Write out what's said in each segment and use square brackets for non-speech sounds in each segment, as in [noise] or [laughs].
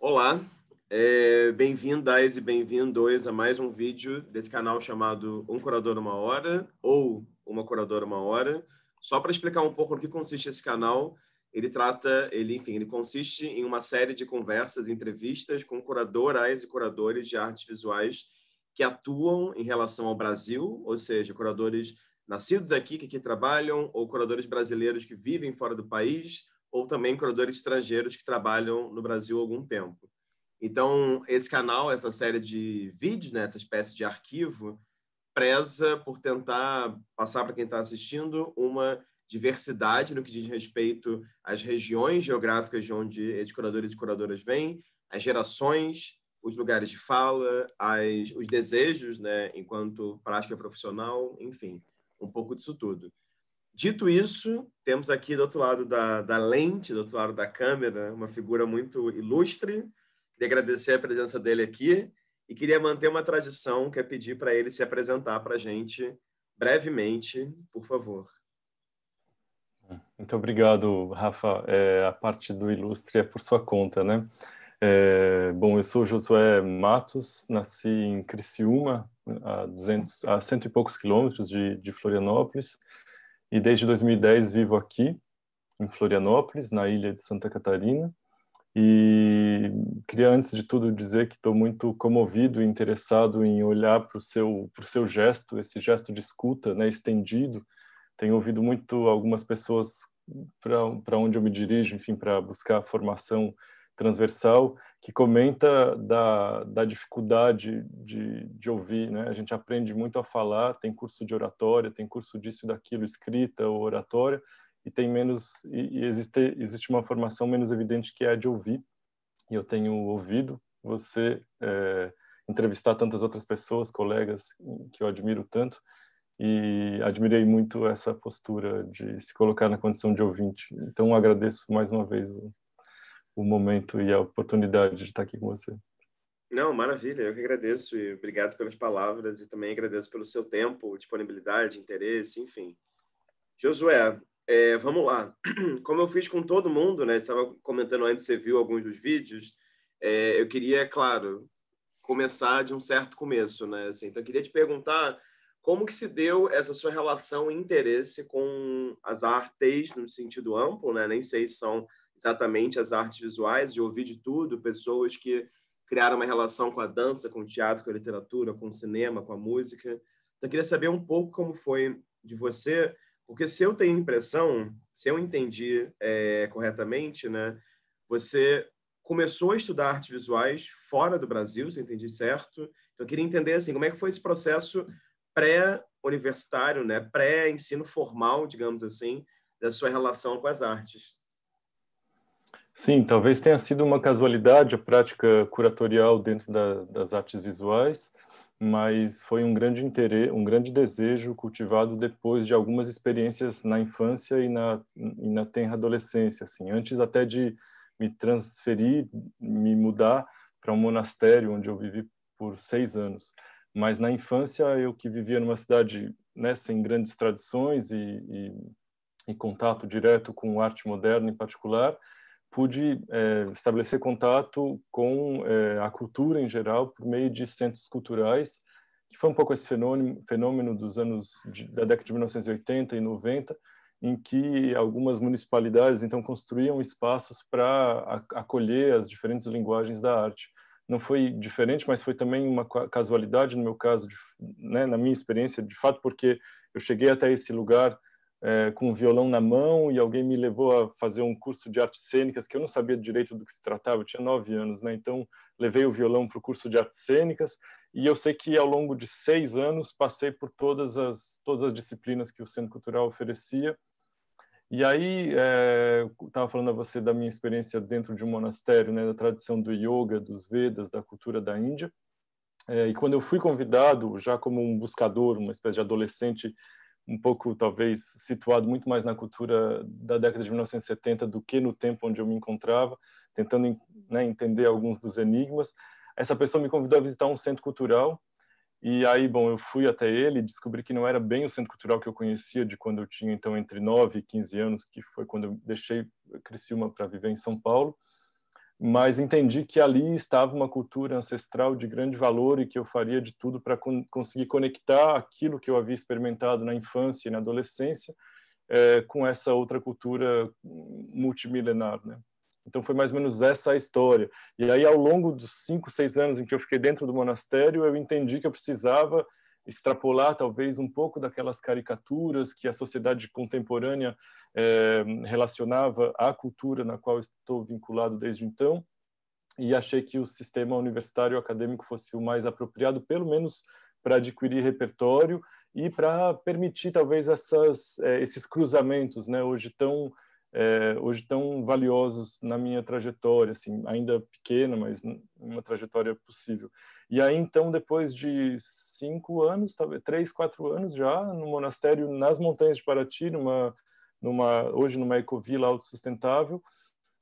Olá, é, bem-vindas e bem-vindos a mais um vídeo desse canal chamado Um Curador Uma Hora ou Uma Curadora Uma Hora. Só para explicar um pouco no que consiste esse canal, ele trata, ele, enfim, ele consiste em uma série de conversas, entrevistas com curadoras e curadores de artes visuais que atuam em relação ao Brasil, ou seja, curadores nascidos aqui que aqui trabalham ou curadores brasileiros que vivem fora do país ou também curadores estrangeiros que trabalham no Brasil há algum tempo. Então, esse canal, essa série de vídeos, né, essa espécie de arquivo, preza por tentar passar para quem está assistindo uma diversidade no que diz respeito às regiões geográficas de onde esses curadores e curadoras vêm, as gerações, os lugares de fala, as, os desejos, né, enquanto prática profissional, enfim, um pouco disso tudo. Dito isso, temos aqui do outro lado da, da, lente, do outro lado da câmera, uma figura muito ilustre. Queria agradecer a presença dele aqui e queria manter uma tradição que é pedir para ele se apresentar para a gente brevemente, por favor. Muito obrigado, Rafa. É, a parte do ilustre é por sua conta, né? É, bom, eu sou Josué Matos, nasci em Criciúma, a, 200, a cento e poucos quilômetros de, de Florianópolis e desde 2010 vivo aqui, em Florianópolis, na ilha de Santa Catarina. E queria, antes de tudo, dizer que estou muito comovido e interessado em olhar para o seu, pro seu gesto, esse gesto de escuta né, estendido. Tenho ouvido muito algumas pessoas para onde eu me dirijo, enfim, para buscar formação transversal que comenta da, da dificuldade de, de ouvir, né? A gente aprende muito a falar, tem curso de oratória, tem curso disso e daquilo, escrita ou oratória, e tem menos e, e existe existe uma formação menos evidente que é a de ouvir. E eu tenho ouvido você é, entrevistar tantas outras pessoas, colegas que eu admiro tanto, e admirei muito essa postura de se colocar na condição de ouvinte. Então agradeço mais uma vez o o momento e a oportunidade de estar aqui com você. Não, maravilha, eu que agradeço e obrigado pelas palavras e também agradeço pelo seu tempo, disponibilidade, interesse, enfim. Josué, é, vamos lá. [clears throat] Como eu fiz com todo mundo, né? Estava comentando antes, você viu alguns dos vídeos. É, eu queria, claro, começar de um certo começo, né? Assim, então, eu queria te perguntar como que se deu essa sua relação e interesse com as artes no sentido amplo, né? Nem sei se são exatamente as artes visuais, de ouvir de tudo, pessoas que criaram uma relação com a dança, com o teatro, com a literatura, com o cinema, com a música. Então, eu queria saber um pouco como foi de você, porque se eu tenho impressão, se eu entendi é, corretamente, né, você começou a estudar artes visuais fora do Brasil, se eu entendi certo. Então, eu queria entender assim, como é que foi esse processo pré-universitário, né, pré-ensino formal, digamos assim, da sua relação com as artes. Sim, talvez tenha sido uma casualidade a prática curatorial dentro da, das artes visuais, mas foi um grande interesse, um grande desejo cultivado depois de algumas experiências na infância e na, e na tenra adolescência, assim, antes até de me transferir, me mudar para um monastério onde eu vivi por seis anos. Mas na infância eu que vivia numa cidade né, sem grandes tradições e, e, e contato direto com arte moderna em particular, pude é, estabelecer contato com é, a cultura em geral por meio de centros culturais, que foi um pouco esse fenômeno, fenômeno dos anos de, da década de 1980 e 90, em que algumas municipalidades então construíam espaços para acolher as diferentes linguagens da arte. Não foi diferente, mas foi também uma casualidade no meu caso, de, né, na minha experiência, de fato, porque eu cheguei até esse lugar é, com um violão na mão e alguém me levou a fazer um curso de artes cênicas que eu não sabia direito do que se tratava, eu tinha nove anos, né? Então levei o violão para o curso de artes cênicas e eu sei que ao longo de seis anos passei por todas as todas as disciplinas que o Centro Cultural oferecia. E aí estava eh, é, falando a você da minha experiência dentro de um monastério, né? Da tradição do yoga, dos Vedas, da cultura da Índia. É, e quando eu fui convidado, já como um buscador, uma espécie de adolescente um pouco, talvez, situado muito mais na cultura da década de 1970 do que no tempo onde eu me encontrava, tentando né, entender alguns dos enigmas. Essa pessoa me convidou a visitar um centro cultural e aí, bom, eu fui até ele, descobri que não era bem o centro cultural que eu conhecia de quando eu tinha então entre 9 e 15 anos, que foi quando eu deixei Criciúma para viver em São Paulo mas entendi que ali estava uma cultura ancestral de grande valor e que eu faria de tudo para con conseguir conectar aquilo que eu havia experimentado na infância e na adolescência é, com essa outra cultura multimilenar, né? Então foi mais ou menos essa a história. E aí ao longo dos cinco, seis anos em que eu fiquei dentro do monastério, eu entendi que eu precisava extrapolar talvez um pouco daquelas caricaturas que a sociedade contemporânea eh, relacionava à cultura na qual estou vinculado desde então e achei que o sistema universitário acadêmico fosse o mais apropriado, pelo menos para adquirir repertório e para permitir talvez essas, eh, esses cruzamentos, né, hoje tão é, hoje tão valiosos na minha trajetória, assim, ainda pequena, mas uma trajetória possível. E aí, então, depois de cinco anos, talvez três, quatro anos já, no monastério nas montanhas de Paraty, numa numa, hoje numa ecovila autossustentável,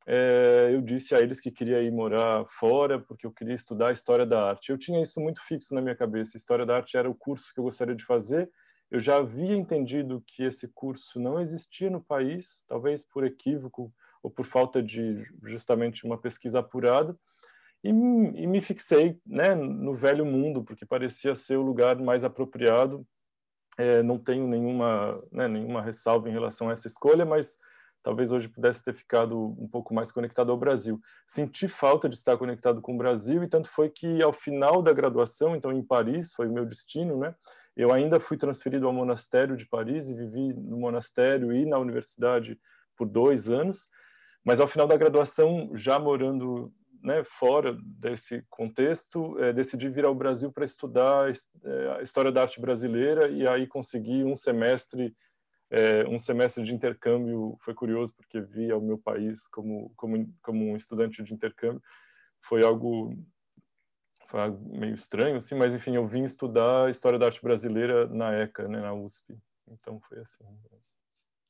é, eu disse a eles que queria ir morar fora porque eu queria estudar história da arte. Eu tinha isso muito fixo na minha cabeça. História da arte era o curso que eu gostaria de fazer. Eu já havia entendido que esse curso não existia no país, talvez por equívoco ou por falta de justamente uma pesquisa apurada. E, e me fixei né, no velho mundo, porque parecia ser o lugar mais apropriado é, não tenho nenhuma, né, nenhuma ressalva em relação a essa escolha, mas talvez hoje pudesse ter ficado um pouco mais conectado ao Brasil. Senti falta de estar conectado com o Brasil, e tanto foi que, ao final da graduação, então em Paris, foi o meu destino, né? Eu ainda fui transferido ao monastério de Paris e vivi no monastério e na universidade por dois anos, mas ao final da graduação, já morando né, fora desse contexto, é, decidi vir ao Brasil para estudar eh, a história da arte brasileira e aí consegui um semestre é, um semestre de intercâmbio foi curioso porque vi ao meu país como como como um estudante de intercâmbio foi algo, foi algo meio estranho assim mas enfim eu vim estudar a história da arte brasileira na ECA né, na USP então foi assim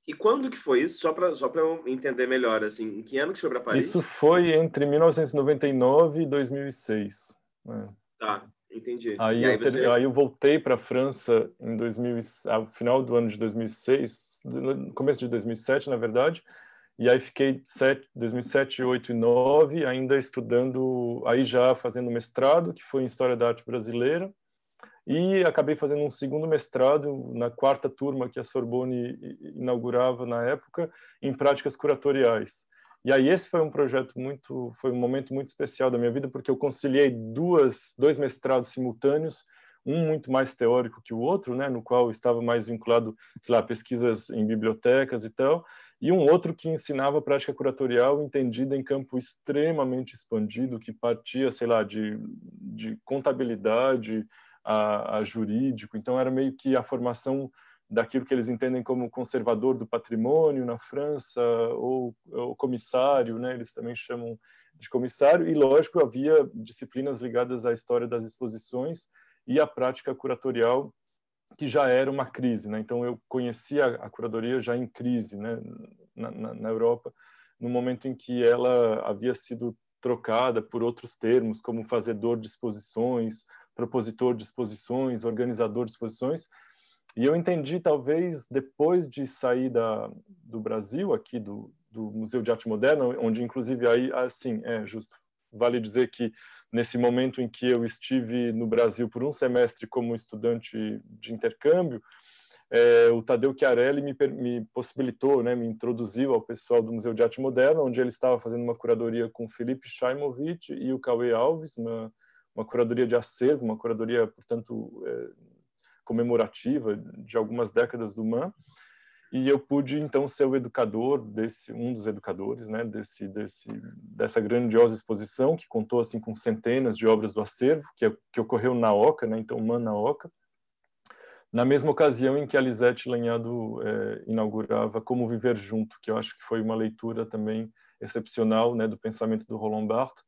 e quando que foi isso? Só para só eu entender melhor, assim, em que ano que você foi para Paris? Isso foi entre 1999 e 2006. Né? Tá, entendi. Aí, aí, eu, você... aí eu voltei para a França em 2000, ao final do ano de 2006, começo de 2007, na verdade, e aí fiquei 2007, 8 e 9 ainda estudando, aí já fazendo mestrado, que foi em História da Arte Brasileira, e acabei fazendo um segundo mestrado na quarta turma que a Sorbonne inaugurava na época, em práticas curatoriais. E aí esse foi um projeto muito, foi um momento muito especial da minha vida porque eu conciliei duas, dois mestrados simultâneos, um muito mais teórico que o outro, né, no qual estava mais vinculado, sei lá, pesquisas em bibliotecas e tal, e um outro que ensinava prática curatorial entendida em campo extremamente expandido, que partia, sei lá, de, de contabilidade, a, a jurídico. Então, era meio que a formação daquilo que eles entendem como conservador do patrimônio na França, ou, ou comissário, né? eles também chamam de comissário, e lógico, havia disciplinas ligadas à história das exposições e à prática curatorial, que já era uma crise. Né? Então, eu conhecia a curadoria já em crise né? na, na, na Europa, no momento em que ela havia sido trocada por outros termos, como fazedor de exposições, propositor de exposições, organizador de exposições. E eu entendi, talvez, depois de sair da, do Brasil, aqui do, do Museu de Arte Moderna, onde, inclusive, aí, assim, é justo, vale dizer que nesse momento em que eu estive no Brasil por um semestre como estudante de intercâmbio, é, o Tadeu Chiarelli me, me, possibilitou, né, me introduziu ao pessoal do Museu de Arte Moderna, onde ele estava fazendo uma curadoria com Felipe Chaimovic e o Cauê Alves, uma, uma curadoria de acervo, uma curadoria, portanto, é, comemorativa de algumas décadas do MAN. E eu pude, então, ser o educador, desse um dos educadores né, desse, desse, dessa grandiosa exposição, que contou assim, com centenas de obras do acervo, que, que ocorreu na OCA, né, então MAN na OCA, na mesma ocasião em que a Lisete Lanhado é, inaugurava Como Viver Junto, que eu acho que foi uma leitura também excepcional né, do pensamento do Roland Barthes,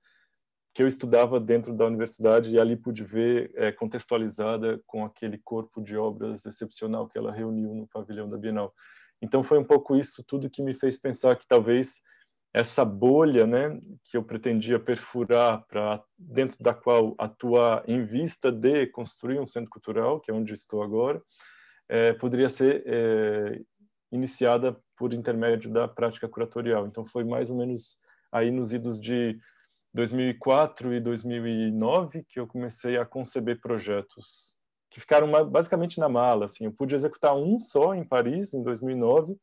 que eu estudava dentro da universidade e ali pude ver é, contextualizada com aquele corpo de obras excepcional que ela reuniu no pavilhão da Bienal. Então foi um pouco isso tudo que me fez pensar que talvez essa bolha, né, que eu pretendia perfurar para dentro da qual atuar em vista de construir um centro cultural, que é onde estou agora, é, poderia ser é, iniciada por intermédio da prática curatorial. Então foi mais ou menos aí nos idos de 2004 e 2009 que eu comecei a conceber projetos que ficaram basicamente na mala. Assim, eu pude executar um só em Paris em 2009,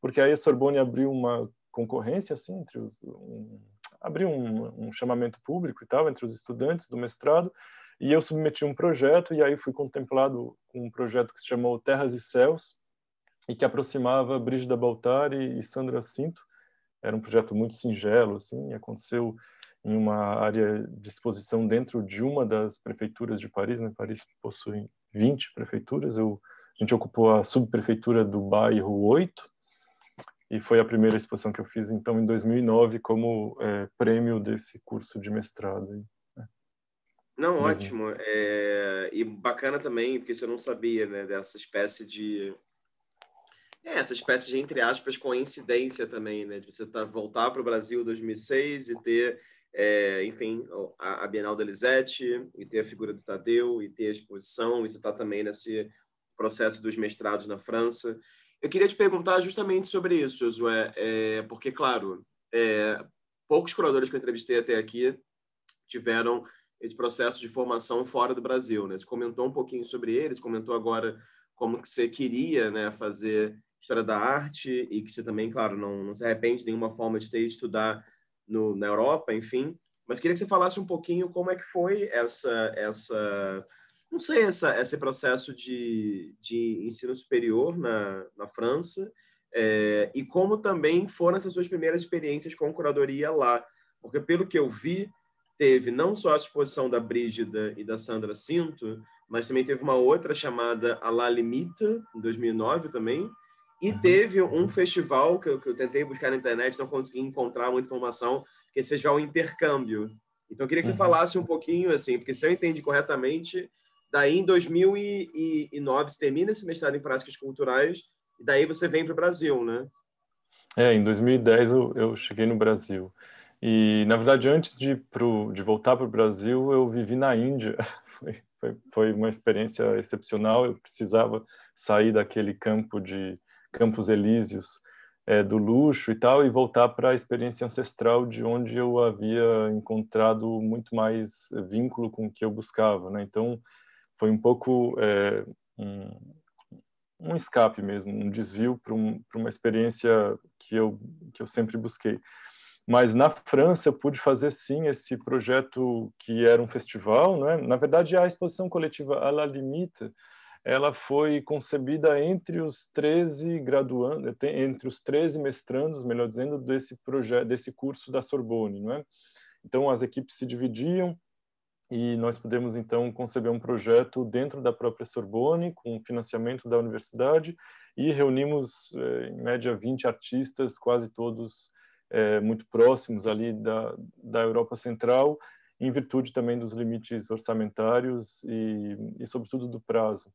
porque aí a Sorbonne abriu uma concorrência assim entre os, um, abriu um, um chamamento público e tal entre os estudantes do mestrado e eu submeti um projeto e aí fui contemplado com um projeto que se chamou Terras e Céus e que aproximava Brígida Baltari e Sandra Cinto. Era um projeto muito singelo, assim, aconteceu em uma área de exposição dentro de uma das prefeituras de Paris, né? Paris possui 20 prefeituras, eu, a gente ocupou a subprefeitura do bairro 8, e foi a primeira exposição que eu fiz, então, em 2009, como é, prêmio desse curso de mestrado. Né? Não, Mesmo. ótimo. É, e bacana também, porque você não sabia, né, dessa espécie de é, essa espécie de, entre aspas, coincidência também, né? De você tá, voltar para o Brasil em 2006 e ter é, enfim, a, a, Bienal da Lisette, e ter a figura do Tadeu, e ter a exposição, e você está também nesse processo dos mestrados na França. Eu queria te perguntar justamente sobre isso, Josué, é, porque, claro, é, poucos curadores que eu entrevistei até aqui tiveram esse processo de formação fora do Brasil. Né? Você comentou um pouquinho sobre eles, comentou agora como que você queria né, fazer história da arte e que você também, claro, não, não se arrepende de nenhuma forma de ter estudado no, na Europa, enfim. Mas queria que você falasse um pouquinho como é que foi essa, essa não sei, essa, esse processo de, de ensino superior na, na França é, e como também foram essas suas primeiras experiências com curadoria lá. Porque, pelo que eu vi, teve não só a exposição da Brígida e da Sandra Cinto, mas também teve uma outra chamada A La Limita, em 2009 também, e uhum. teve um festival que eu, que eu tentei buscar na internet, não consegui encontrar muita informação, que é esse festival Intercâmbio. Então, eu queria que você uhum. falasse um pouquinho, assim, porque se eu entendi corretamente, daí em 2009 você termina esse mestrado em práticas culturais e daí você vem para o Brasil, né? É, em 2010 eu, eu, cheguei no Brasil. E, na verdade, antes de, pro, de voltar para o Brasil, eu vivi na Índia. [laughs] Foi, foi, foi uma experiência excepcional. Eu precisava sair daquele campo de campos elíseos é, do luxo e tal, e voltar para a experiência ancestral de onde eu havia encontrado muito mais vínculo com o que eu buscava. Né? Então, foi um pouco é, um, um, escape mesmo, um desvio para um, uma experiência que eu, que eu sempre busquei. Mas na França eu pude fazer sim esse projeto que era um festival, né? Na verdade a exposição coletiva à la limite, ela foi concebida entre os 13 graduandos, entre os 13 mestrandos, melhor dizendo, desse projeto, desse curso da Sorbonne, não é? Então as equipes se dividiam e nós pudemos então conceber um projeto dentro da própria Sorbonne, com financiamento da universidade, e reunimos eh, em média 20 artistas, quase todos é, muito próximos ali da, da Europa Central, em virtude também dos limites orçamentários e, e sobretudo, do prazo.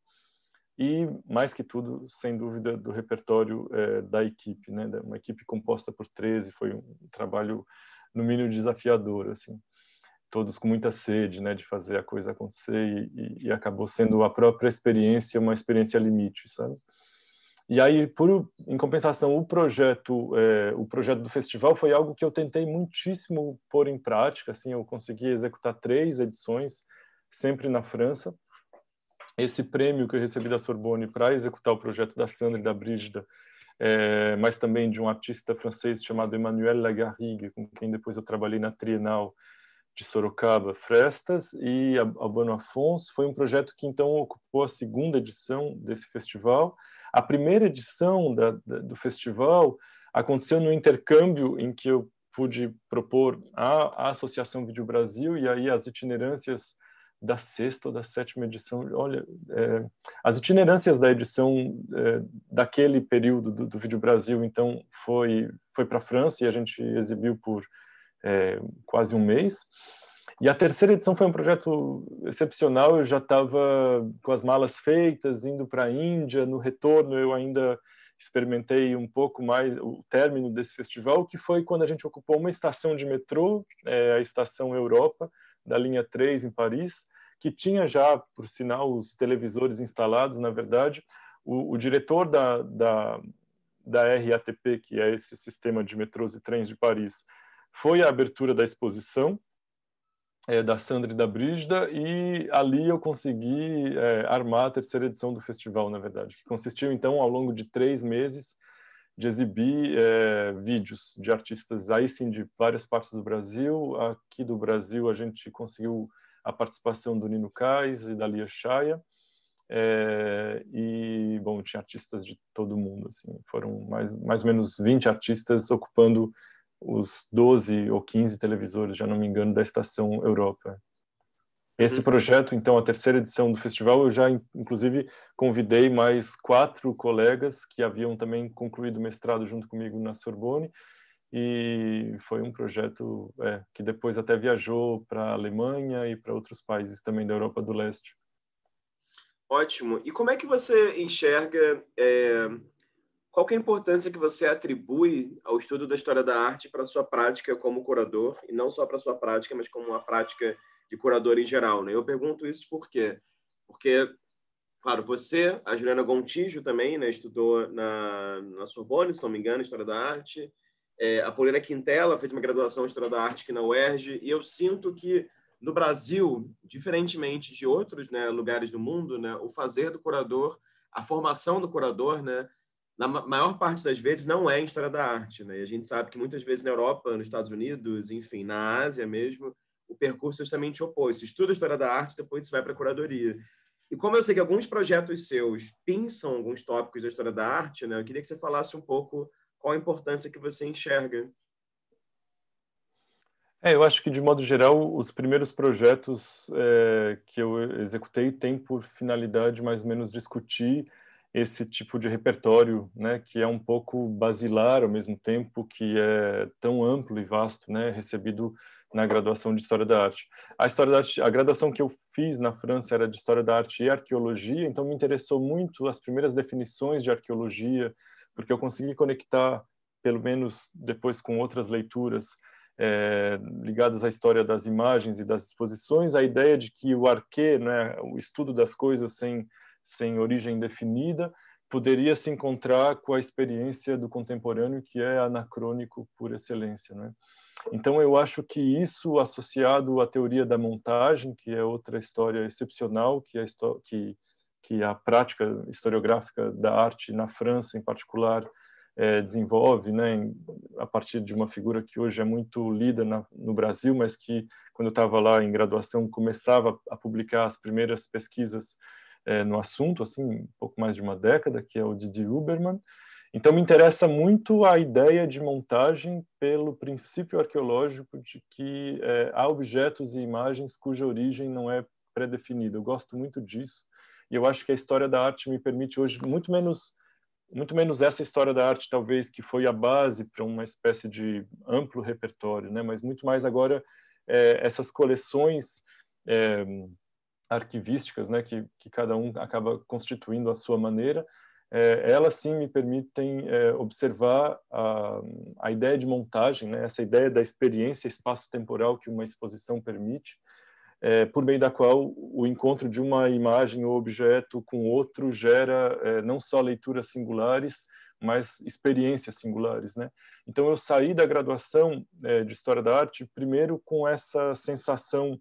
E, mais que tudo, sem dúvida, do repertório é, da equipe, né? Uma equipe composta por 13, foi um trabalho, no mínimo, desafiador, assim. Todos com muita sede, né, de fazer a coisa acontecer e, e, e acabou sendo a própria experiência uma experiência limite, sabe? E aí, por, em compensação, o projeto, é, o projeto do festival foi algo que eu tentei muitíssimo pôr em prática. Assim, eu consegui executar três edições, sempre na França. Esse prêmio que eu recebi da Sorbonne para executar o projeto da Sandra e da Brígida, é, mas também de um artista francês chamado Emmanuel Lagarrigue, com quem depois eu trabalhei na Trienal de Sorocaba, Frestas, e Albano Afonso, foi um projeto que então ocupou a segunda edição desse festival a primeira edição da, da, do festival aconteceu no intercâmbio em que eu pude propor à, Associação Vídeo Brasil e aí as itinerâncias da sexta ou da sétima edição, olha, é, as itinerâncias da edição é, daquele período do, do Vídeo Brasil, então, foi, foi para a França e a gente exibiu por é, quase um mês. E a terceira edição foi um projeto excepcional. Eu já estava com as malas feitas, indo para a Índia. No retorno, eu ainda experimentei um pouco mais o término desse festival, que foi quando a gente ocupou uma estação de metrô, é, a Estação Europa, da linha 3 em Paris, que tinha já, por sinal, os televisores instalados, na verdade. O, o diretor da, da, da RATP, que é esse sistema de metrôs e trens de Paris, foi à abertura da exposição é, da Sandra e da Brígida, e ali eu consegui é, armar a terceira edição do festival, na verdade, que consistiu, então, ao longo de três meses, de exibir é, vídeos de artistas, aí sim, de várias partes do Brasil. Aqui do Brasil, a gente conseguiu a participação do Nino Cais e da Lia Chaya. É, e, bom, tinha artistas de todo mundo, assim, foram mais, mais ou menos 20 artistas ocupando os 12 ou 15 televisores, já não me engano, da Estação Europa. Esse uhum. projeto, então, a terceira edição do festival, eu já, inclusive, convidei mais quatro colegas que haviam também concluído mestrado junto comigo na Sorbonne, e foi um projeto é, que depois até viajou para a Alemanha e para outros países também da Europa do Leste. Ótimo. E como é que você enxerga é qual é a importância que você atribui ao estudo da história da arte para a sua prática como curador, e não só para a sua prática, mas como uma prática de curador em geral? Né? Eu pergunto isso por quê? Porque, claro, você, a Juliana Gontijo também, né, estudou na, na Sorbonne, se não me engano, História da Arte, é, a Paulina Quintela fez uma graduação em História da Arte aqui na UERJ, e eu sinto que no Brasil, diferentemente de outros né, lugares do mundo, né, o fazer do curador, a formação do curador, né, na maior parte das vezes, não é em história da arte. Né? E a gente sabe que muitas vezes na Europa, nos Estados Unidos, enfim, na Ásia mesmo, o percurso é justamente oposto. Você estuda história da arte, depois você vai para a curadoria. E como eu sei que alguns projetos seus pensam alguns tópicos da história da arte, né? eu queria que você falasse um pouco qual a importância que você enxerga. É, eu acho que, de modo geral, os primeiros projetos é, que eu executei têm por finalidade mais ou menos discutir esse tipo de repertório, né, que é um pouco basilar ao mesmo tempo que é tão amplo e vasto, né, recebido na graduação de História da Arte. A História da Arte, a graduação que eu fiz na França era de História da Arte e Arqueologia, então me interessou muito as primeiras definições de arqueologia, porque eu consegui conectar, pelo menos depois com outras leituras é, ligadas à história das imagens e das exposições, a ideia de que o arquê, né, o estudo das coisas sem sem origem definida, poderia se encontrar com a experiência do contemporâneo que é anacrônico por excelência, né? Então eu acho que isso associado à teoria da montagem, que é outra história excepcional, que é que que a prática historiográfica da arte na França em particular é, desenvolve, né, em, a partir de uma figura que hoje é muito lida na, no Brasil, mas que quando eu estava lá em graduação começava a publicar as primeiras pesquisas é, no assunto, assim, um pouco mais de uma década, que é o Didi Uberman. Então me interessa muito a ideia de montagem pelo princípio arqueológico de que é, há objetos e imagens cuja origem não é pré-definida. Eu gosto muito disso e eu acho que a história da arte me permite hoje muito menos muito menos essa história da arte talvez que foi a base para uma espécie de amplo repertório, né? Mas muito mais agora é, essas coleções é, arquivísticas, né, que, que cada um acaba constituindo à sua maneira, é, elas sim me permitem é, observar a, a ideia de montagem, né, essa ideia da experiência espaço-temporal que uma exposição permite, é, por meio da qual o encontro de uma imagem ou objeto com outro gera é, não só leituras singulares, mas experiências singulares, né? Então eu saí da graduação é, de História da Arte primeiro com essa sensação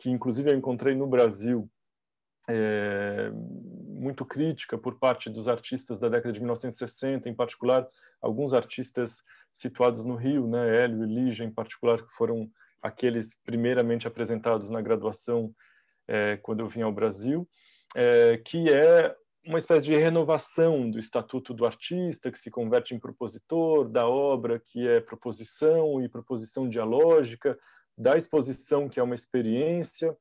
que inclusive eu encontrei no Brasil, é, muito crítica por parte dos artistas da década de 1960, em particular alguns artistas situados no Rio, né, Hélio e Lígia em particular, que foram aqueles primeiramente apresentados na graduação é, quando eu vim ao Brasil, é, que é uma espécie de renovação do estatuto do artista, que se converte em propositor, da obra que é proposição e proposição dialógica, da exposição, que é uma experiência,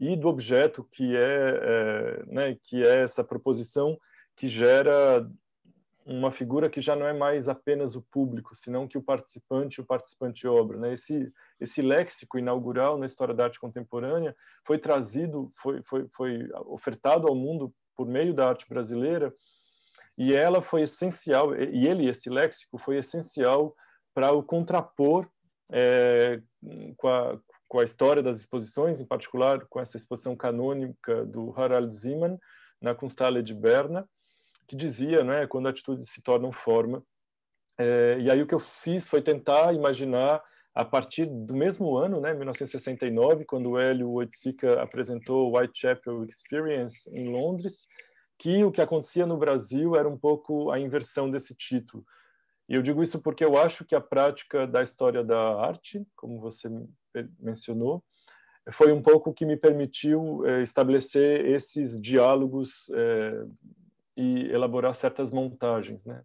e do objeto, que é, é né, que é essa proposição que gera uma figura que já não é mais apenas o público, senão que o participante, o participante obra, né? Esse esse léxico inaugural na história da arte contemporânea foi trazido, foi foi foi ofertado ao mundo por meio da arte brasileira e ela foi essencial e ele esse léxico foi essencial para o contrapor é, com, a, com a história das exposições, em particular com essa exposição canônica do Harald Zeman na Kunsthalle de Berna, que dizia, é, quando atitudes se tornam forma. É, e aí o que eu fiz foi tentar imaginar a partir do mesmo ano, né, 1969, quando o Hélio Oiticica apresentou o Whitechapel Experience em Londres, que o que acontecia no Brasil era um pouco a inversão desse título. E eu digo isso porque eu acho que a prática da história da arte, como você mencionou, foi um pouco que me permitiu eh, estabelecer esses diálogos eh, e elaborar certas montagens, né?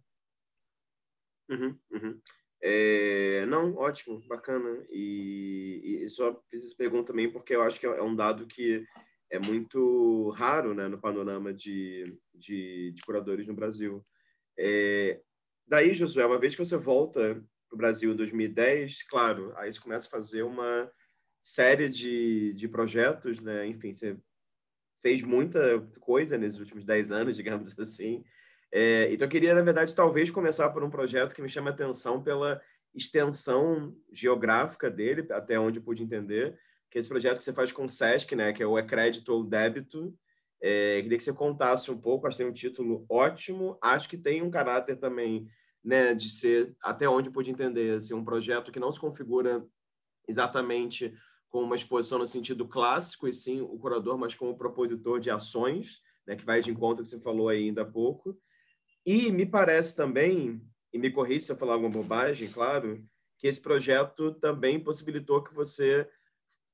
Uhum, uhum. É, não, ótimo, bacana. E, e, só fiz essa pergunta também porque eu acho que é, é um dado que é muito raro né, no panorama de, de, de curadores no Brasil. É, Daí, Josué, uma vez que você volta para o Brasil em 2010, claro, aí você começa a fazer uma série de, de projetos, né? Enfim, você fez muita coisa nesses últimos 10 anos, [laughs] digamos assim. É, então, eu queria, na verdade, talvez começar por um projeto que me chama atenção pela extensão geográfica dele, até onde pude entender, que é esse projeto que você faz com o SESC, né? Que é o É Crédito ou Débito, é, queria que você contasse um pouco, acho que tem um título ótimo, acho que tem um caráter também né, de ser, até onde eu pude entender, assim, um projeto que não se configura exatamente com uma exposição no sentido clássico, e sim o curador, mas como propositor de ações, né, que vai de encontro que você falou ainda há pouco. E me parece também, e me corrija se eu falar alguma bobagem, claro, que esse projeto também possibilitou que você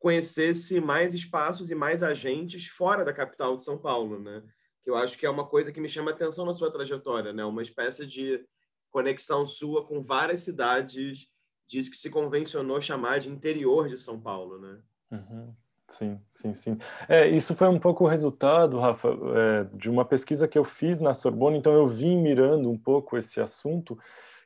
conhecesse mais espaços e mais agentes fora da capital de São Paulo, né? Que eu acho que é uma coisa que me chama atenção na sua trajetória, né? Uma espécie de conexão sua com várias cidades diz que se convencionou chamar de interior de São Paulo, né? Uhum. Sim, sim, sim. É, isso foi um pouco o resultado, Rafa, é, de uma pesquisa que eu fiz na Sorbonne. então eu vim mirando um pouco esse assunto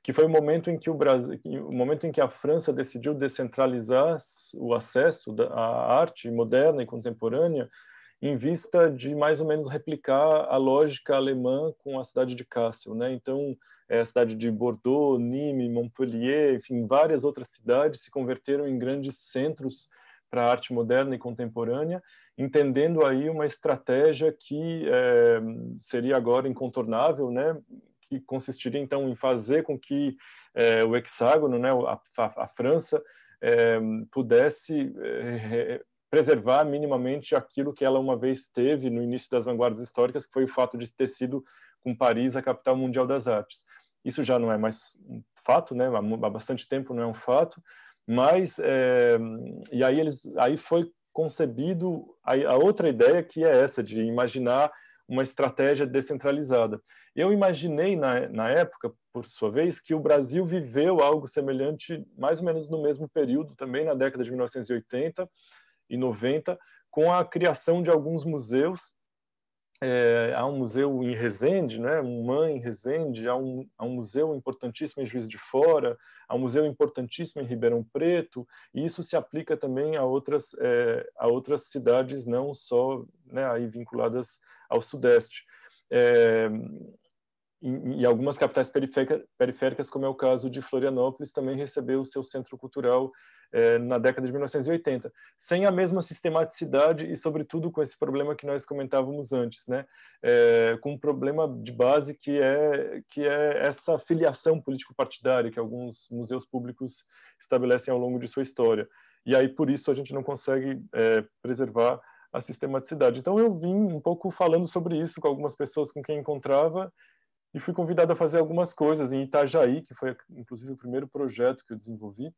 que foi o momento em que o Brasil, o momento em que a França decidiu descentralizar o acesso à arte moderna e contemporânea em vista de mais ou menos replicar a lógica alemã com a cidade de Kassel, né? Então, é, a cidade de Bordeaux, Nîmes, Montpellier, enfim, várias outras cidades se converteram em grandes centros para a arte moderna e contemporânea, entendendo aí uma estratégia que é, seria agora incontornável, né? que consistiria então em fazer com que é, o hexágono, né, a, a, a França, é, pudesse é, preservar minimamente aquilo que ela uma vez teve no início das vanguardas históricas, que foi o fato de ter sido com Paris a capital mundial das artes. Isso já não é mais um fato, né? Há bastante tempo não é um fato, mas é, e aí eles aí foi concebido a, a outra ideia que é essa de imaginar uma estratégia descentralizada. Eu imaginei na, na época, por sua vez, que o Brasil viveu algo semelhante, mais ou menos no mesmo período, também na década de 1980 e 90, com a criação de alguns museus é, há um museu em Resende, né? Mãe em Resende, há um, há um museu importantíssimo em Juiz de Fora, há um museu importantíssimo em Ribeirão Preto, e isso se aplica também a outras, é, a outras cidades, não só né, aí vinculadas ao Sudeste. É, e algumas capitais periféricas, como é o caso de Florianópolis, também recebeu o seu centro cultural eh, na década de 1980, sem a mesma sistematicidade e, sobretudo, com esse problema que nós comentávamos antes, né? Eh, com um problema de base que é, que é essa filiação político-partidária que alguns museus públicos estabelecem ao longo de sua história. E aí, por isso, a gente não consegue eh, preservar a sistematicidade. Então, eu vim um pouco falando sobre isso com algumas pessoas com quem encontrava, e fui convidado a fazer algumas coisas em Itajaí, que foi inclusive o primeiro projeto que eu desenvolvi.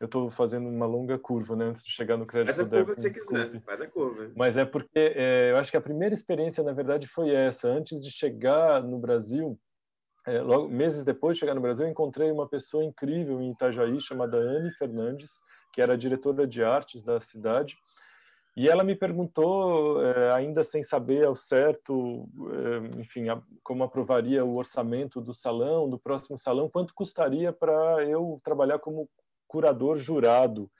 Eu estou fazendo uma longa curva, né, antes de chegar no crédito. Faz a curva que você desculpe. quiser, faz a curva. Mas é porque é, eu acho que a primeira experiência, na verdade, foi essa. Antes de chegar no Brasil, é, logo, meses depois de chegar no Brasil, eu encontrei uma pessoa incrível em Itajaí chamada Anne Fernandes, que era diretora de artes da cidade e ela me perguntou, eh, ainda sem saber ao certo, eh, enfim, como aprovaria o orçamento do salão, do próximo salão, quanto custaria para eu trabalhar como curador jurado.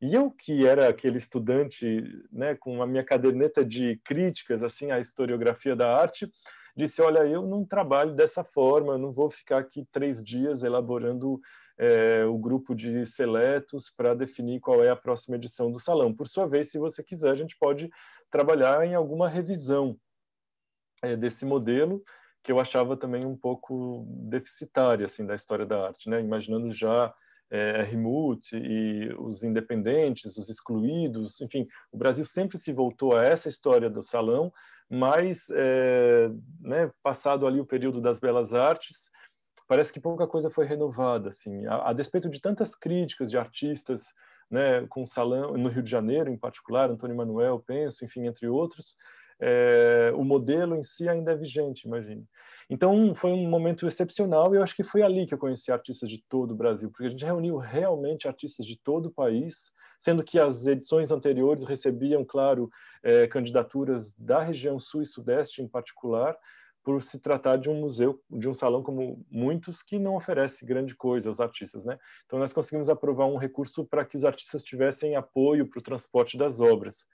E eu que era aquele estudante, né, com a minha caderneta de críticas assim à historiografia da arte, disse: olha, eu não trabalho dessa forma, eu não vou ficar aqui três dias elaborando é, o grupo de seletos para definir qual é a próxima edição do salão. Por sua vez, se você quiser, a gente pode trabalhar em alguma revisão é, desse modelo que eu achava também um pouco deficitária assim da história da arte, né? Imaginando já é, Rimut e os independentes, os excluídos, enfim, o Brasil sempre se voltou a essa história do salão, mas é, né, passado ali o período das belas artes, parece que pouca coisa foi renovada, assim, a, a despeito de tantas críticas de artistas, né, com salão no Rio de Janeiro, em particular, Antônio Manuel, penso, enfim, entre outros, é, o modelo em si ainda é vigente, imagine. Então, foi um momento excepcional e eu acho que foi ali que eu conheci artistas de todo o Brasil, porque a gente reuniu realmente artistas de todo o país, sendo que as edições anteriores recebiam, claro, é, candidaturas da região sul e sudeste em particular, por se tratar de um museu, de um salão como muitos que não oferece grande coisa aos artistas, né? Então nós conseguimos aprovar um recurso para que os artistas tivessem apoio para o transporte das obras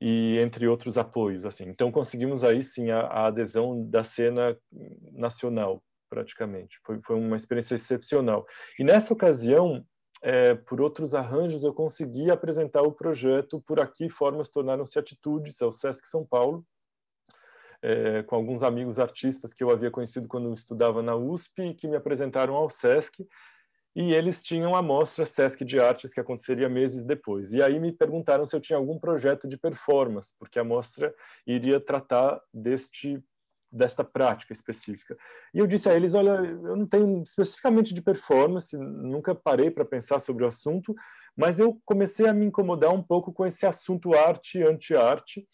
e entre outros apoios, assim. Então conseguimos aí sim a, a adesão da cena nacional praticamente. Foi, foi uma experiência excepcional. E nessa ocasião é, por outros arranjos, eu consegui apresentar o projeto Por Aqui Formas Tornaram-se Atitudes ao Sesc São Paulo, é, com alguns amigos artistas que eu havia conhecido quando estudava na USP, que me apresentaram ao SESC, e eles tinham a mostra SESC de Artes, que aconteceria meses depois. E aí me perguntaram se eu tinha algum projeto de performance, porque a mostra iria tratar deste desta prática específica. E eu disse a eles, olha, eu não tenho especificamente de performance, nunca parei para pensar sobre o assunto, mas eu comecei a me incomodar um pouco com esse assunto arte anti-arte,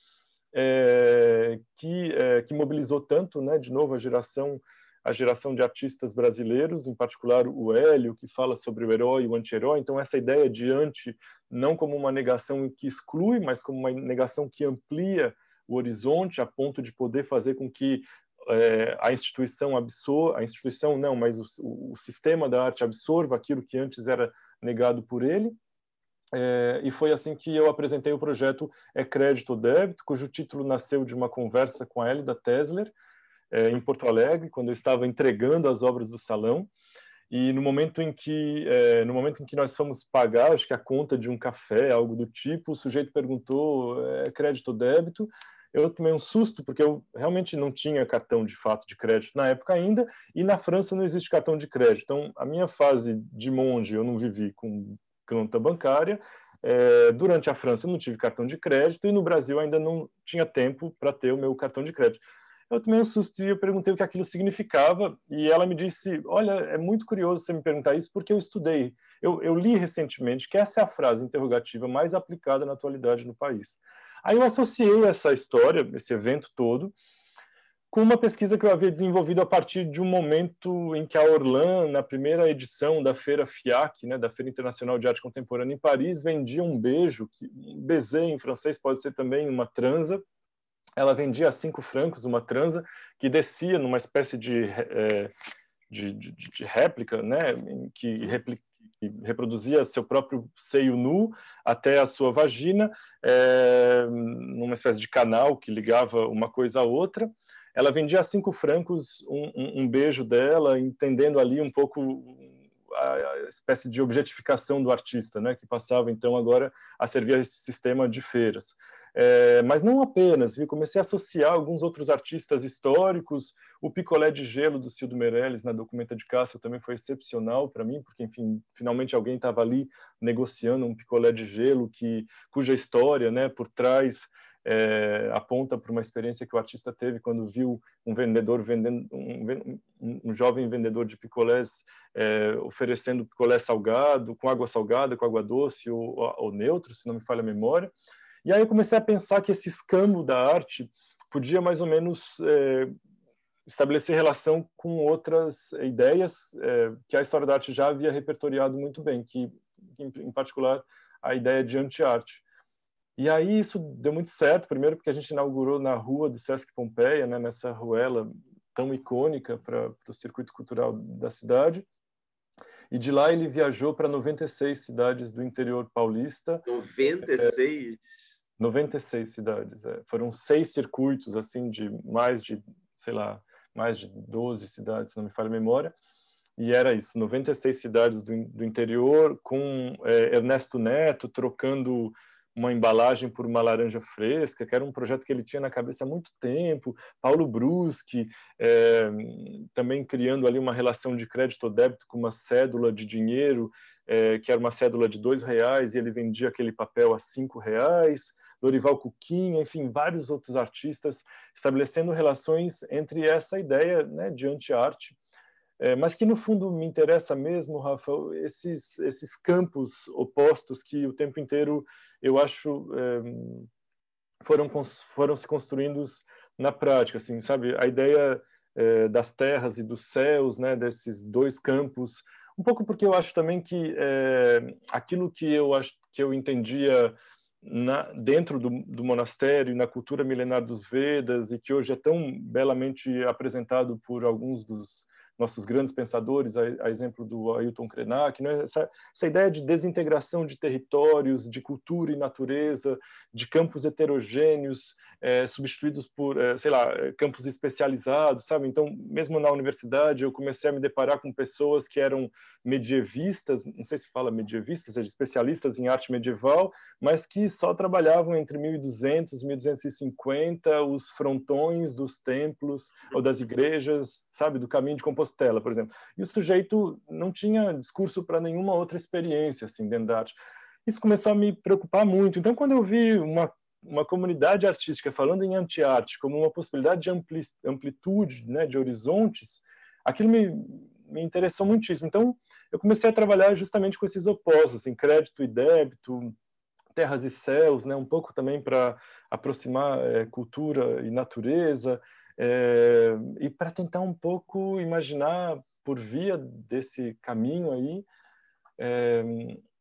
é, que, é, que, mobilizou tanto, né, de novo, a geração a geração de artistas brasileiros, em particular o Hélio, que fala sobre o herói e o anti-herói. Então, essa ideia de anti, não como uma negação que exclui, mas como uma negação que amplia o horizonte a ponto de poder fazer com que é, a instituição absorva, a instituição não, mas o, o, sistema da arte absorva aquilo que antes era negado por ele. É, e foi assim que eu apresentei o projeto É Crédito ou Débito, cujo título nasceu de uma conversa com a Elida Tesler, é, em Porto Alegre, quando eu estava entregando as obras do salão. E no momento em que é, no momento em que nós fomos pagar, acho que a conta de um café, algo do tipo, o sujeito perguntou é crédito ou débito. Eu tomei um susto porque eu realmente não tinha cartão de fato de crédito na época ainda, e na França não existe cartão de crédito. Então, a minha fase de monge eu não vivi com conta bancária. É, durante a França eu não tive cartão de crédito e no Brasil ainda não tinha tempo para ter o meu cartão de crédito. Eu tomei um susto e eu perguntei o que aquilo significava e ela me disse, olha, é muito curioso você me perguntar isso porque eu estudei. Eu, eu li recentemente que essa é a frase interrogativa mais aplicada na atualidade no país. Aí eu associei essa história, esse evento todo, com uma pesquisa que eu havia desenvolvido a partir de um momento em que a Orlan, na primeira edição da Feira FIAC, né, da Feira Internacional de Arte Contemporânea em Paris, vendia um beijo, que um baiser em francês pode ser também uma transa. Ela vendia a cinco francos uma transa que descia numa espécie de, é, de, de, de, réplica, né, que que reproduzia seu próprio seio nu até a sua vagina, é, numa espécie de canal que ligava uma coisa à outra ela vendia a cinco francos um, um, um beijo dela, entendendo ali um pouco a, espécie de objetificação do artista, né, que passava então agora a servir a esse sistema de feiras. É, mas não apenas, viu? comecei a associar alguns outros artistas históricos, o picolé de gelo do Cildo Meirelles na Documenta de Cássio também foi excepcional para mim, porque enfim, finalmente alguém estava ali negociando um picolé de gelo que cuja história, né, por trás é, aponta para uma experiência que o artista teve quando viu um vendedor vendendo, um, um, um jovem vendedor de picolés é, oferecendo picolé salgado, com água salgada, com água doce ou, ou, neutro, se não me falha a memória. E aí eu comecei a pensar que esse escambo da arte podia mais ou menos é, estabelecer relação com outras ideias é, que a história da arte já havia repertoriado muito bem, que em, em particular a ideia de anti-arte. E aí isso deu muito certo, primeiro porque a gente inaugurou na rua do Sesc Pompeia, né, nessa ruela tão icônica para o circuito cultural da cidade. E de lá ele viajou para 96 cidades do interior paulista. 96? É, 96 cidades, é. Foram seis circuitos, assim, de mais de, sei lá, mais de 12 cidades, se não me falha a memória. E era isso, 96 cidades do, do interior, com é, Ernesto Neto trocando uma embalagem por uma laranja fresca, que era um projeto que ele tinha na cabeça há muito tempo. Paulo Bruschi é, também criando ali uma relação de crédito ou débito com uma cédula de dinheiro, é, que era uma cédula de dois reais e ele vendia aquele papel a cinco reais. Dorival Cuquinha, enfim, vários outros artistas estabelecendo relações entre essa ideia né, de anti-arte é, mas que no fundo me interessa mesmo, Rafa, esses, esses campos opostos que o tempo inteiro eu acho um, eh, foram foram se construindo na prática, assim, sabe? A ideia eh, das terras e dos céus, né? Desses dois campos, um pouco porque eu acho também que eh, aquilo que eu acho que eu entendia na, dentro do, do monastério e na cultura milenar dos Vedas e que hoje é tão belamente apresentado por alguns dos nossos grandes pensadores, a, a exemplo do Ailton Krenak, né? essa, essa, ideia de desintegração de territórios, de cultura e natureza, de campos heterogêneos é, substituídos por, é, sei lá, é, campos especializados, sabe? Então, mesmo na universidade, eu comecei a me deparar com pessoas que eram medievistas, não sei se fala medievistas, seja, especialistas em arte medieval, mas que só trabalhavam entre 1200 e 1250 os frontões dos templos ou das igrejas, sabe, do caminho de composição Compostela, por exemplo. E o sujeito não tinha discurso para nenhuma outra experiência assim dentro da arte. Isso começou a me preocupar muito. Então, quando eu vi uma uma comunidade artística falando em antiarte como uma possibilidade de ampli amplitude, né, de horizontes, aquilo me, me interessou muitíssimo. Então, eu comecei a trabalhar justamente com esses opostos, assim, crédito e débito, terras e céus, né, um pouco também para aproximar é, cultura e natureza, é, e para tentar um pouco imaginar, por via desse caminho aí, é,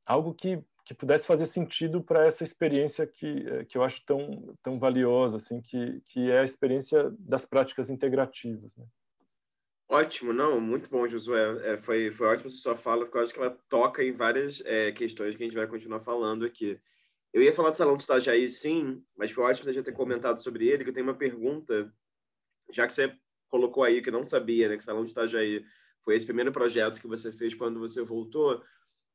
algo que, que pudesse fazer sentido para essa experiência que, eh, que eu acho tão, tão valiosa, assim, que, que é a experiência das práticas integrativas. Né? Ótimo, não, muito bom, Josué. É, foi, foi ótimo sua fala, porque eu acho que ela toca em várias é, questões que a gente vai continuar falando aqui. Eu ia falar do Salão do Estagiaí, sim, mas foi ótimo você já ter comentado sobre ele, que eu tenho uma pergunta já que você colocou aí que não sabia, né, que o Salão de Itajaí foi esse primeiro projeto que você fez quando você voltou,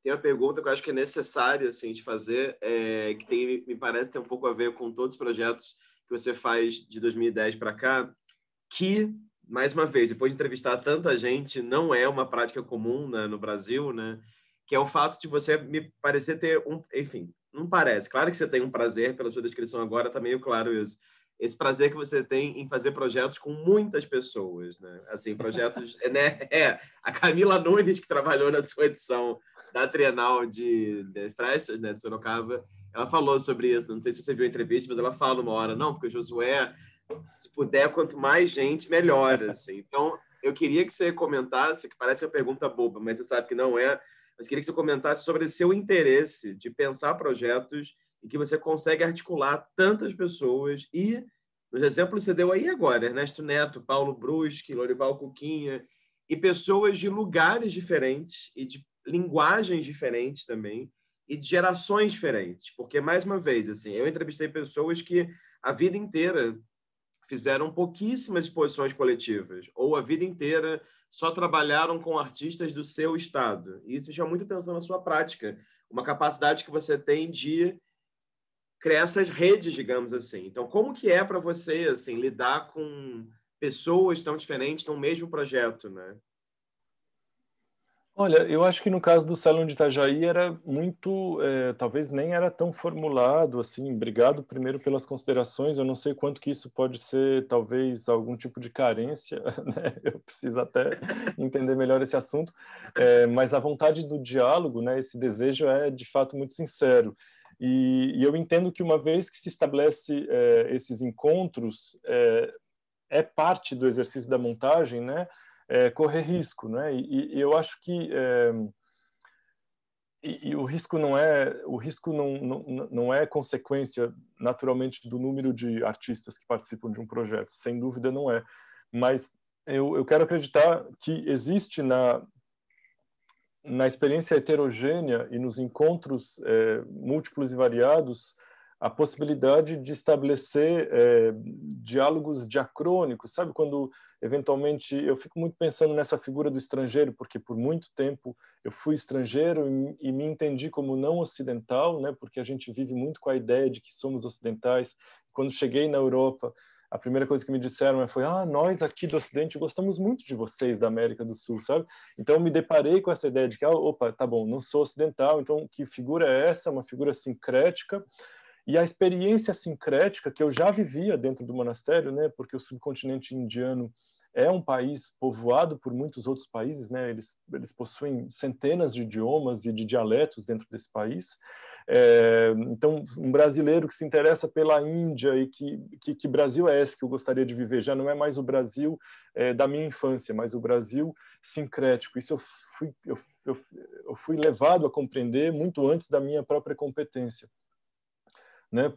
tem uma pergunta que eu acho que é necessária assim de fazer, é, que tem me parece ter um pouco a ver com todos os projetos que você faz de 2010 para cá, que mais uma vez, depois de entrevistar tanta gente, não é uma prática comum né, no Brasil, né? Que é o fato de você me parecer ter um, enfim, não parece. Claro que você tem um prazer pela sua descrição agora, tá meio claro isso esse prazer que você tem em fazer projetos com muitas pessoas, né? Assim, projetos, [laughs] né? É, a Camila Nunes, que trabalhou na sua edição da Trienal de, de Frestas, né, de Sorocaba, ela falou sobre isso, não sei se você viu a entrevista, mas ela fala uma hora, não, porque o Josué, se puder, quanto mais gente, melhor, [laughs] assim. Então, eu queria que você comentasse, que parece é uma pergunta boba, mas você sabe que não é, mas queria que você comentasse sobre seu interesse de pensar projetos em que você consegue articular tantas pessoas e nos exemplos você deu aí agora, Ernesto Neto, Paulo Bruschi, Lorival Cuquinha, e pessoas de lugares diferentes e de linguagens diferentes também e de gerações diferentes, porque mais uma vez, assim, eu entrevistei pessoas que a vida inteira fizeram pouquíssimas exposições coletivas ou a vida inteira só trabalharam com artistas do seu estado. E isso chama muita atenção na sua prática, uma capacidade que você tem de criar essas redes, digamos assim. Então, como que é para você assim lidar com pessoas tão diferentes no mesmo projeto, né? Olha, eu acho que no caso do Salão de Itajaí era muito, é, talvez nem era tão formulado assim. Obrigado primeiro pelas considerações. Eu não sei quanto que isso pode ser, talvez algum tipo de carência. [laughs] Né? Eu preciso até [laughs] entender melhor esse assunto. É, mas a vontade do diálogo, né? Esse desejo é de fato muito sincero. E, e eu entendo que uma vez que se estabelece é, esses encontros, é, é, parte do exercício da montagem, né? É, correr risco, né? E, e eu acho que e, e, o risco não é o risco não, não, não é consequência naturalmente do número de artistas que participam de um projeto sem dúvida não é mas eu, eu quero acreditar que existe na na experiência heterogênea e nos encontros é, múltiplos e variados, a possibilidade de estabelecer é, diálogos diacrônicos, sabe? Quando, eventualmente, eu fico muito pensando nessa figura do estrangeiro, porque por muito tempo eu fui estrangeiro e, e, me entendi como não ocidental, né? Porque a gente vive muito com a ideia de que somos ocidentais. Quando cheguei na Europa, a primeira coisa que me disseram é, foi: ah, nós aqui do Ocidente gostamos muito de vocês da América do Sul, sabe? Então me deparei com essa ideia de que, ah, opa, tá bom, não sou ocidental, então que figura é essa? Uma figura sincrética. E a experiência sincrética que eu já vivia dentro do monastério, né? Porque o subcontinente indiano é um país povoado por muitos outros países, né? Eles, eles possuem centenas de idiomas e de dialetos dentro desse país. É, então, um brasileiro que se interessa pela Índia e que, que, que, Brasil é esse que eu gostaria de viver? Já não é mais o Brasil é, da minha infância, mas o Brasil sincrético. Isso eu fui, eu, eu, eu fui levado a compreender muito antes da minha própria competência. Né?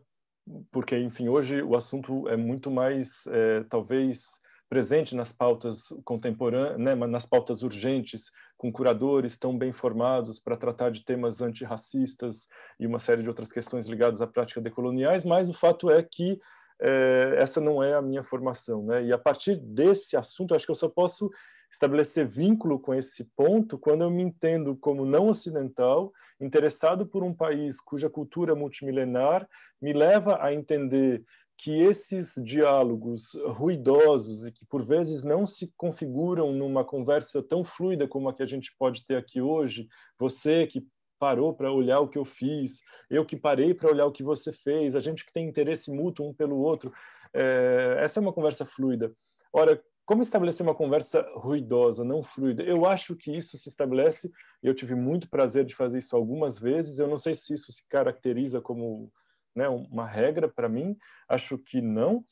Porque, enfim, hoje o assunto é muito mais, é, talvez, presente nas pautas contemporâneas, né, nas pautas urgentes, com curadores tão bem formados para tratar de temas antirracistas e uma série de outras questões ligadas à prática decoloniais, mas o fato é que é, essa não é a minha formação. Né? E a partir desse assunto, acho que eu só posso estabelecer vínculo com esse ponto quando eu me entendo como não ocidental, interessado por um país cuja cultura multimilenar me leva a entender que esses diálogos ruidosos e que por vezes não se configuram numa conversa tão fluida como a que a gente pode ter aqui hoje, você que parou para olhar o que eu fiz, eu que parei para olhar o que você fez, a gente que tem interesse mútuo um pelo outro, é, essa é uma conversa fluida. Ora, como estabelecer uma conversa ruidosa, não fluida? Eu acho que isso se estabelece, eu tive muito prazer de fazer isso algumas vezes, eu não sei se isso se caracteriza como né, uma regra para mim, acho que não.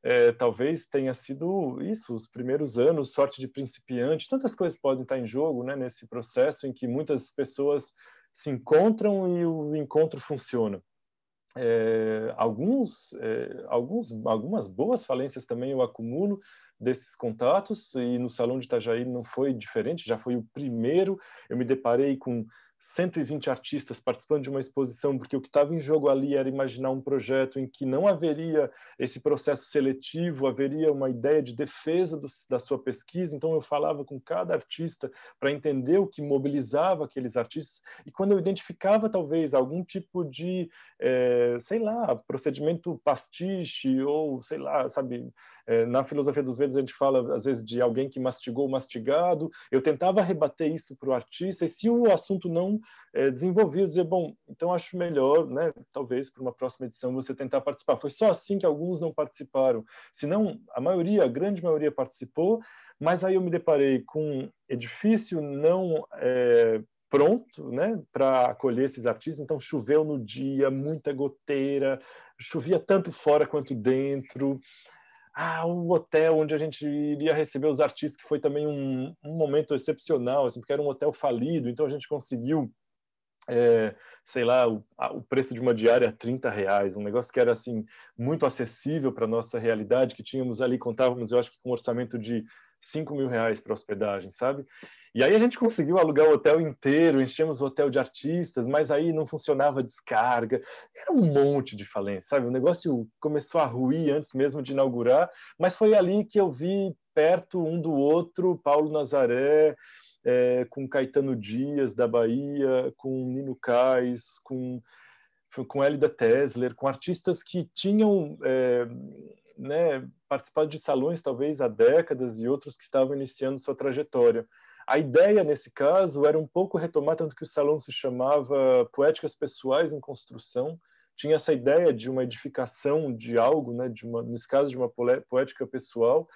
É, talvez tenha sido isso, os primeiros anos, sorte de principiante, tantas coisas podem estar em jogo né, nesse processo em que muitas pessoas se encontram e o encontro funciona. É, alguns, é, alguns, algumas boas falências também eu acumulo desses contatos e no Salão de Itajaí não foi diferente, já foi o primeiro, eu me deparei com 120 artistas participando de uma exposição, porque o que estava em jogo ali era imaginar um projeto em que não haveria esse processo seletivo, haveria uma ideia de defesa do, da sua pesquisa. Então, eu falava com cada artista para entender o que mobilizava aqueles artistas. E quando eu identificava, talvez, algum tipo de, é, sei lá, procedimento pastiche ou, sei lá, sabe, é, na filosofia dos Vedas a gente fala às vezes de alguém que mastigou o mastigado. Eu tentava rebater isso para o artista e se o assunto não é, desenvolvia, eu dizer bom, então acho melhor, né? Talvez para uma próxima edição você tentar participar. Foi só assim que alguns não participaram. Se não, a maioria, a grande maioria participou. Mas aí eu me deparei com um edifício não é, pronto né, para acolher esses artistas. Então, choveu no dia, muita goteira, chovia tanto fora quanto dentro ah, o hotel onde a gente iria receber os artistas, que foi também um, um momento excepcional, assim, porque era um hotel falido, então a gente conseguiu, é, sei lá, o, a, o, preço de uma diária 30 é reais, um negócio que era assim muito acessível para nossa realidade, que tínhamos ali, contávamos, eu acho que com um orçamento de 5 mil reais para hospedagem, sabe? E aí a gente conseguiu alugar o hotel inteiro, enchemos o hotel de artistas, mas aí não funcionava a descarga. Era um monte de falência, sabe? O negócio começou a ruir antes mesmo de inaugurar, mas foi ali que eu vi perto um do outro Paulo Nazaré, é, com Caetano Dias da Bahia, com Nino Cais, com, com Elida Tesler, com artistas que tinham é, né, participado de salões talvez há décadas e outros que estavam iniciando sua trajetória. A ideia, nesse caso, era um pouco retomar, tanto que o salão se chamava Poéticas Pessoais em Construção, tinha essa ideia de uma edificação de algo, né, de uma, nesse caso, de uma poética pessoal,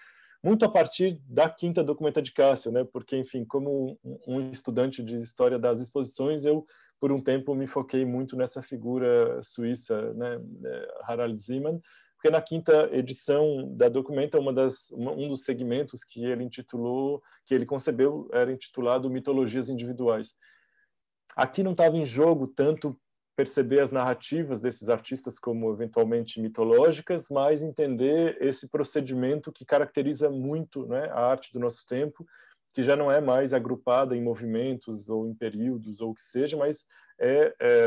muito a partir da quinta documenta de Cássio, né? Porque, enfim, como um estudante de história das exposições, eu por um tempo me foquei muito nessa figura suíça, né, é, Harald Zeman, porque na quinta edição da Documenta, uma das, uma, um dos segmentos que ele intitulou, que ele concebeu, era intitulado Mitologias Individuais. Aqui não estava em jogo tanto perceber as narrativas desses artistas como eventualmente mitológicas, mas entender esse procedimento que caracteriza muito né, a arte do nosso tempo, que já não é mais agrupada em movimentos ou em períodos ou o que seja, mas é, é,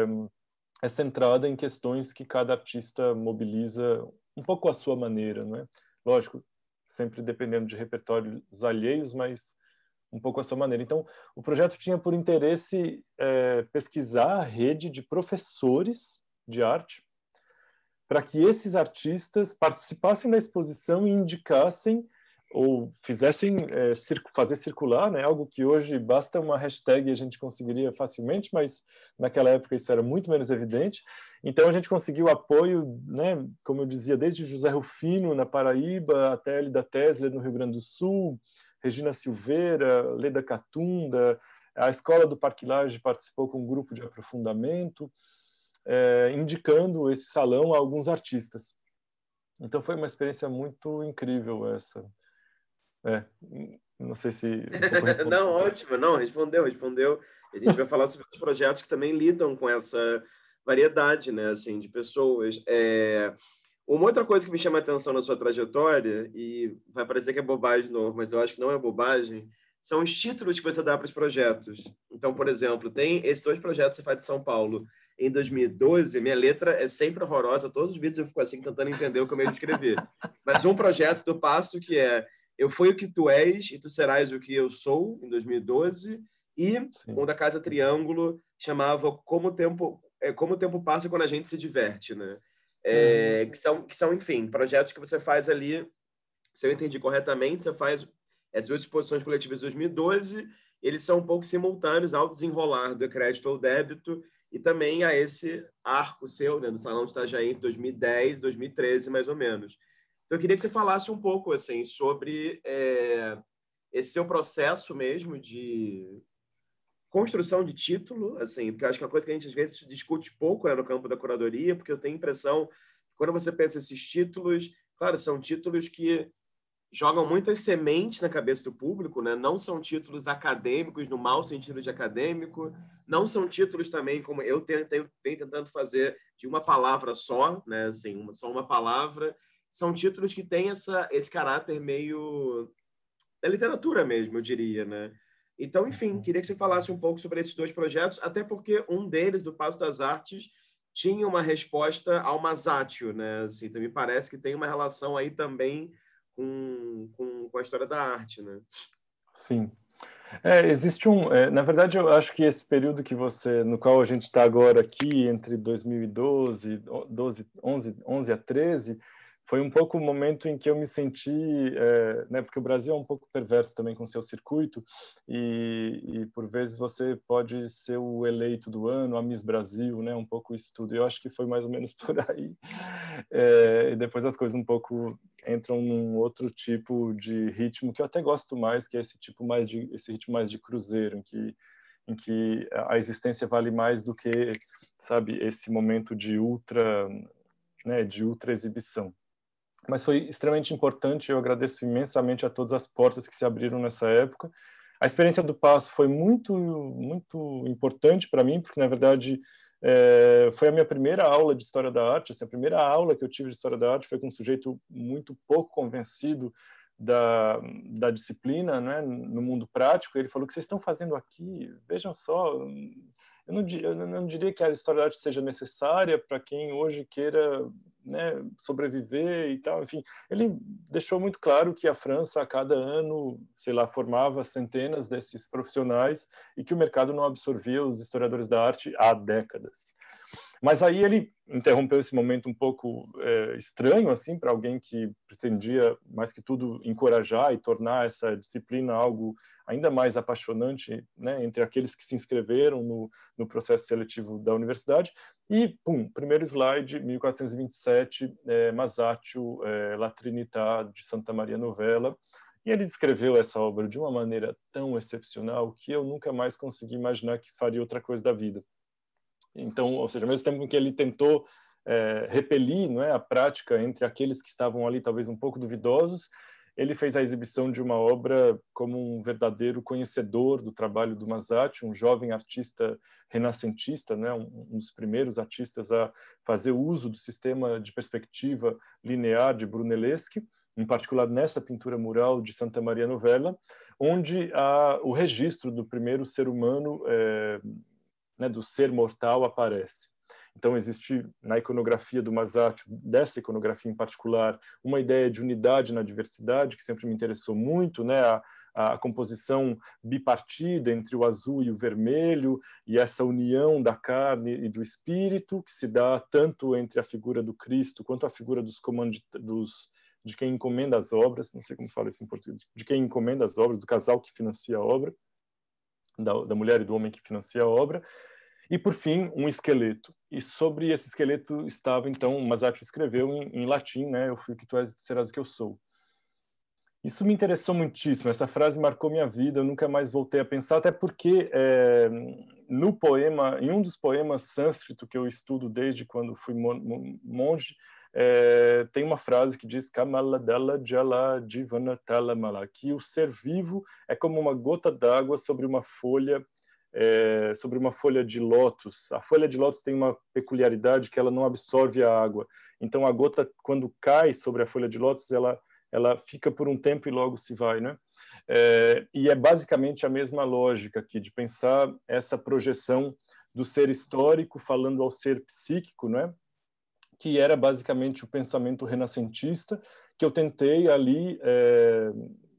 é centrada em questões que cada artista mobiliza um pouco à sua maneira, né? Lógico, sempre dependendo de repertórios alheios, mas um pouco à sua maneira. Então, o projeto tinha por interesse é, pesquisar a rede de professores de arte para que esses artistas participassem da exposição e indicassem ou fizessem é, cir fazer circular, né? Algo que hoje basta uma hashtag e a gente conseguiria facilmente, mas naquela época isso era muito menos evidente. Então a gente conseguiu apoio, né? Como eu dizia, desde José Rufino na Paraíba até Lida Tesla no Rio Grande do Sul, Regina Silveira, Leda Catunda, a escola do Parque Laje participou com um grupo de aprofundamento, é, indicando esse salão a alguns artistas. Então foi uma experiência muito incrível essa. É, não sei se. [laughs] não, ótimo, não, respondeu, respondeu. A gente vai falar sobre os projetos que também lidam com essa variedade, né, assim, de pessoas. É... Uma outra coisa que me chama a atenção na sua trajetória, e vai parecer que é bobagem de novo, mas eu acho que não é bobagem, são os títulos que você dá para os projetos. Então, por exemplo, tem esses dois projetos que você faz de São Paulo em 2012, minha letra é sempre horrorosa, todos os vídeos eu fico assim tentando entender o que eu mesmo escrevi. Mas um projeto do Passo que é eu Fui o que Tu És e Tu Serás o que Eu Sou, em 2012, e Sim. um da Casa Triângulo chamava Como o Tempo, é, Como o Tempo Passa Quando a Gente Se Diverte, né? É, hum. que, são, que são, enfim, projetos que você faz ali, se eu entendi corretamente, você faz as duas exposições coletivas de 2012, eles são um pouco simultâneos ao desenrolar do crédito ou débito, e também a esse arco seu, né, do Salão de Itajaí, 2010, 2013, mais ou menos. Então, eu queria que você falasse um pouco assim sobre é, esse seu processo mesmo de construção de título, assim, porque eu acho que é uma coisa que a gente às vezes discute pouco né, no campo da curadoria, porque eu tenho a impressão quando você pensa esses títulos, claro, são títulos que jogam muitas sementes na cabeça do público, né? Não são títulos acadêmicos no mau sentido de acadêmico, não são títulos também como eu tenho, tenho, tenho tentando fazer de uma palavra só, né? Assim, uma, só uma palavra são títulos que têm essa, esse caráter meio da literatura mesmo, eu diria, né? Então, enfim, uhum. queria que você falasse um pouco sobre esses dois projetos, até porque um deles, do Passo das Artes, tinha uma resposta ao Masatio, né? Assim, então me parece que tem uma relação aí também com, com, com a história da arte, né? Sim. É, existe um... É, na verdade, eu acho que esse período que você... No qual a gente está agora aqui, entre 2012, 12, 11, 11 a 13 foi um pouco o momento em que eu me senti, é, né, porque o Brasil é um pouco perverso também com seu circuito e, e, por vezes você pode ser o eleito do ano, a Miss Brasil, né, um pouco isso tudo. Eu acho que foi mais ou menos [laughs] por aí. É, e depois as coisas um pouco entram num outro tipo de ritmo que eu até gosto mais, que é esse tipo mais de esse ritmo mais de cruzeiro, em que em que a existência vale mais do que, sabe, esse momento de ultra né, de ultra exibição mas foi extremamente importante. Eu agradeço imensamente a todas as portas que se abriram nessa época. A experiência do passo foi muito, muito importante para mim, porque na verdade é, foi a minha primeira aula de história da arte. Assim, a primeira aula que eu tive de história da arte foi com um sujeito muito pouco convencido da, da disciplina, né, no mundo prático. Ele falou: "O que vocês estão fazendo aqui? Vejam só." Eu não, eu não diria que a história da arte seja necessária para quem hoje queira né, sobreviver e tal. Enfim, ele deixou muito claro que a França, a cada ano, sei lá, formava centenas desses profissionais e que o mercado não absorvia os historiadores da arte há décadas. Mas aí ele interrompeu esse momento um pouco é, estranho, assim, para alguém que pretendia, mais que tudo, encorajar e tornar essa disciplina algo ainda mais apaixonante, né, entre aqueles que se inscreveram no, no processo seletivo da universidade. E, pum, primeiro slide, 1427, é, Masaccio é, La Trinità de Santa Maria Novella, e ele descreveu essa obra de uma maneira tão excepcional que eu nunca mais consegui imaginar que faria outra coisa da vida. Então, ou seja, ao mesmo tempo que ele tentou é, repelir não é, a prática entre aqueles que estavam ali talvez um pouco duvidosos, ele fez a exibição de uma obra como um verdadeiro conhecedor do trabalho do Masati, um jovem artista renascentista, né, um, um, dos primeiros artistas a fazer uso do sistema de perspectiva linear de Brunelleschi, em particular nessa pintura mural de Santa Maria Novella, onde há o registro do primeiro ser humano é, né, do ser mortal aparece. Então existe na iconografia do Masaccio, dessa iconografia em particular, uma ideia de unidade na diversidade que sempre me interessou muito, né? A, a composição bipartida entre o azul e o vermelho e essa união da carne e do espírito que se dá tanto entre a figura do Cristo quanto a figura dos dos de quem encomenda as obras, não sei como fala isso em português, de quem encomenda as obras, do casal que financia a obra da, da mulher e do homem que financia a obra, e, por fim, um esqueleto. E sobre esse esqueleto estava, então, Masaccio escreveu em, em latim, né? Eu fui que tu és, serás o que eu sou. Isso me interessou muitíssimo, essa frase marcou minha vida, eu nunca mais voltei a pensar, até porque é, no poema, em um dos poemas sânscrito que eu estudo desde quando fui monge, é, tem uma frase que diz que o ser vivo é como uma gota d'água sobre uma folha é, sobre uma folha de lótus. A folha de lótus tem uma peculiaridade que ela não absorve a água. Então a gota quando cai sobre a folha de lótus ela ela fica por um tempo e logo se vai, né? É, e é basicamente a mesma lógica aqui de pensar essa projeção do ser histórico falando ao ser psíquico, né? que era basicamente o pensamento renascentista, que eu tentei ali é,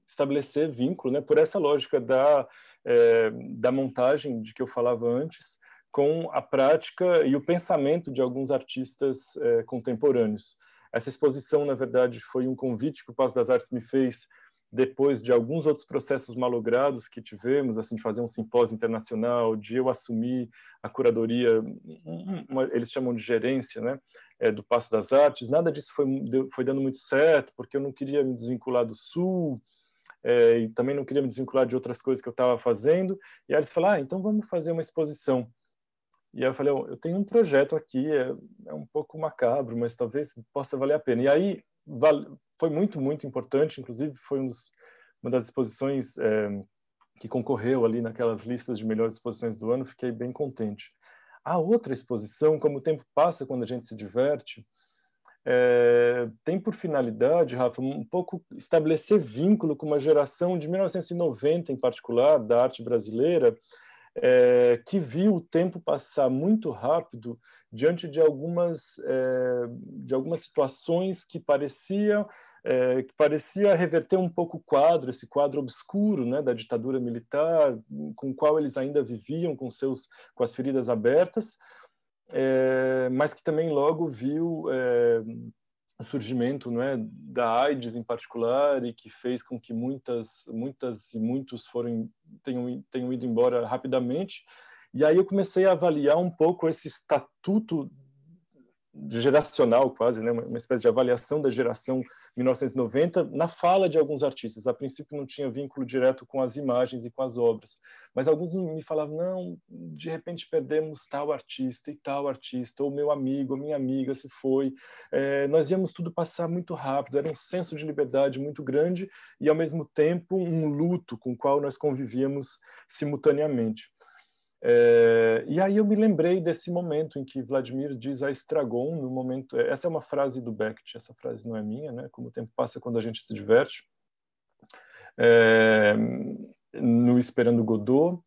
estabelecer vínculo, né, por essa lógica da, é, da montagem de que eu falava antes, com a prática e o pensamento de alguns artistas é, contemporâneos. Essa exposição, na verdade, foi um convite que o Passo das Artes me fez depois de alguns outros processos malogrados que tivemos, assim, de fazer um simpósio internacional, de eu assumir a curadoria, uma, eles chamam de gerência, né, é, do Passo das Artes, nada disso foi, foi dando muito certo, porque eu não queria me desvincular do Sul, é, e também não queria me desvincular de outras coisas que eu estava fazendo, e aí eles falaram, ah, então vamos fazer uma exposição. E aí eu falei, oh, eu tenho um projeto aqui, é, é um pouco macabro, mas talvez possa valer a pena. E aí foi muito, muito importante, inclusive foi um dos, uma das exposições é, que concorreu ali naquelas listas de melhores exposições do ano, fiquei bem contente. A outra exposição, como o tempo passa quando a gente se diverte, é, tem por finalidade, Rafa, um pouco estabelecer vínculo com uma geração de 1990, em particular, da arte brasileira, é, que viu o tempo passar muito rápido diante de algumas, eh, de algumas situações que pareciam eh, que parecia reverter um pouco o quadro, esse quadro obscuro né, da ditadura militar, com o qual eles ainda viviam, com, seus, com as feridas abertas, eh, mas que também logo viu o surgimento não é, da AIDS em particular e que fez com que muitas, muitas e muitos foram, tenham, tenham ido embora rapidamente. E aí eu comecei a avaliar um pouco esse estatuto geracional quase, né? uma espécie de avaliação da geração 1990 na fala de alguns artistas. A princípio não tinha vínculo direto com as imagens e com as obras, mas alguns me falavam, não, de repente perdemos tal artista e tal artista, ou meu amigo, ou minha amiga se foi. É, nós víamos tudo passar muito rápido, era um senso de liberdade muito grande e, ao mesmo tempo, um luto com o qual nós convivíamos simultaneamente. É, e aí eu me lembrei desse momento em que Vladimir diz a Estragon, no momento, eh, essa é uma frase do Beckett, essa frase não é minha, né? Como o tempo passa quando a gente se diverte. É, no Esperando Godot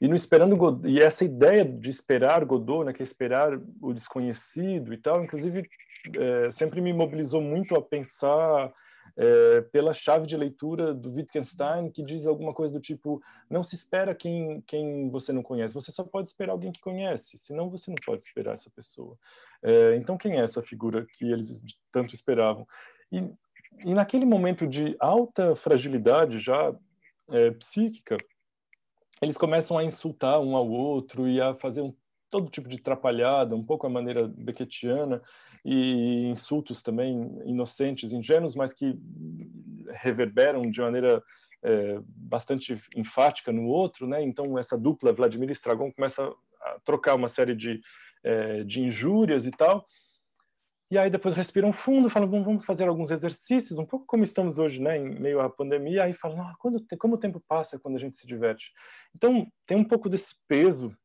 e no Esperando Godot, e essa ideia de esperar Godot, né, que é esperar o desconhecido e tal, inclusive é, sempre me mobilizou muito a pensar é, pela chave de leitura do Wittgenstein, que diz alguma coisa do tipo: não se espera quem, quem você não conhece, você só pode esperar alguém que conhece, senão você não pode esperar essa pessoa. É, então, quem é essa figura que eles tanto esperavam? E, e naquele momento de alta fragilidade já é, psíquica, eles começam a insultar um ao outro e a fazer um todo tipo de trapalhada, um pouco a maneira beckettiana, e insultos também inocentes, ingênuos, mas que reverberam de maneira é, bastante enfática no outro, né? Então essa dupla Vladimir e Stragon começa a trocar uma série de, é, de injúrias e tal. E aí depois respiram fundo, falam, vamos fazer alguns exercícios, um pouco como estamos hoje, né, em meio à pandemia, aí falam, ah, quando, como o tempo passa quando a gente se diverte. Então, tem um pouco desse peso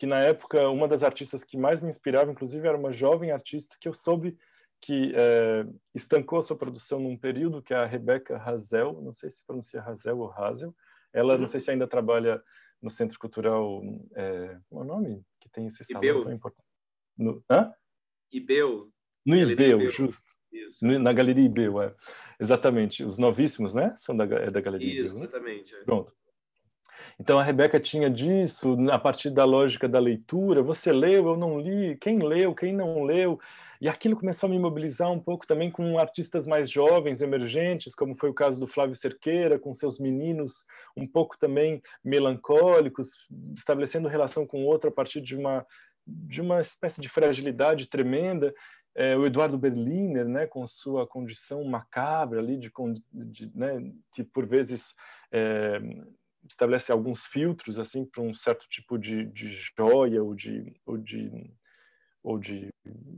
que na época uma das artistas que mais me inspirava, inclusive, era uma jovem artista que eu soube que é, estancou a sua produção num período, que é a Rebeca Hazel, não sei se pronuncia Hazel ou Hazel, ela não uhum. sei se ainda trabalha no Centro Cultural, é, como é o nome? Que tem esse salão Ibeu. tão importante. No, hã? Ibeu. No Ibeu, Ibeu, justo. Isso. Na Galeria Ibeu, é. Exatamente. Os novíssimos, né? São da, é da Galeria né? Isso, Ibeu. Exatamente. Né? É. Pronto. Então a Rebeca tinha disso, a partir da lógica da leitura, você leu, eu não li, quem leu, quem não leu. E aquilo começou a me mobilizar um pouco também com artistas mais jovens, emergentes, como foi o caso do Flávio Cerqueira, com seus meninos um pouco também melancólicos, estabelecendo relação com o outro a partir de uma, de uma espécie de fragilidade tremenda. É, o Eduardo Berliner, né, com sua condição macabra ali, de, de né, que por vezes é, estabelece alguns filtros assim para um certo tipo de, de joia ou de, ou de ou de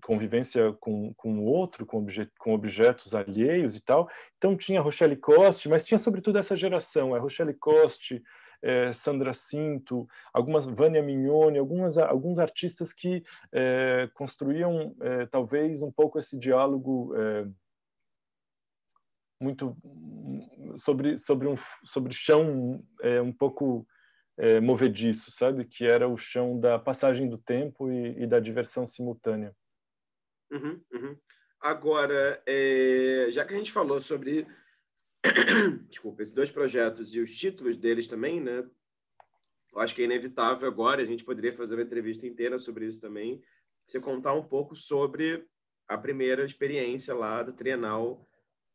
convivência com, com outro, com, obje, com objetos alheios e tal. Então tinha Rochelle Coste, mas tinha sobretudo essa geração, é Rochelle Coste, é, Sandra Cinto, algumas Vânia Mignone, algumas, alguns artistas que é, construíam é, talvez um pouco esse diálogo é, muito sobre sobre um sobre chão é, um pouco é, movediço, sabe? Que era o chão da passagem do tempo e, e da diversão simultânea. Uhum, uhum. Agora, é, já que a gente falou sobre [coughs] desculpa, esses dois projetos e os títulos deles também, né? Eu acho que é inevitável agora, a gente poderia fazer uma entrevista inteira sobre isso também, você contar um pouco sobre a primeira experiência lá do Trienal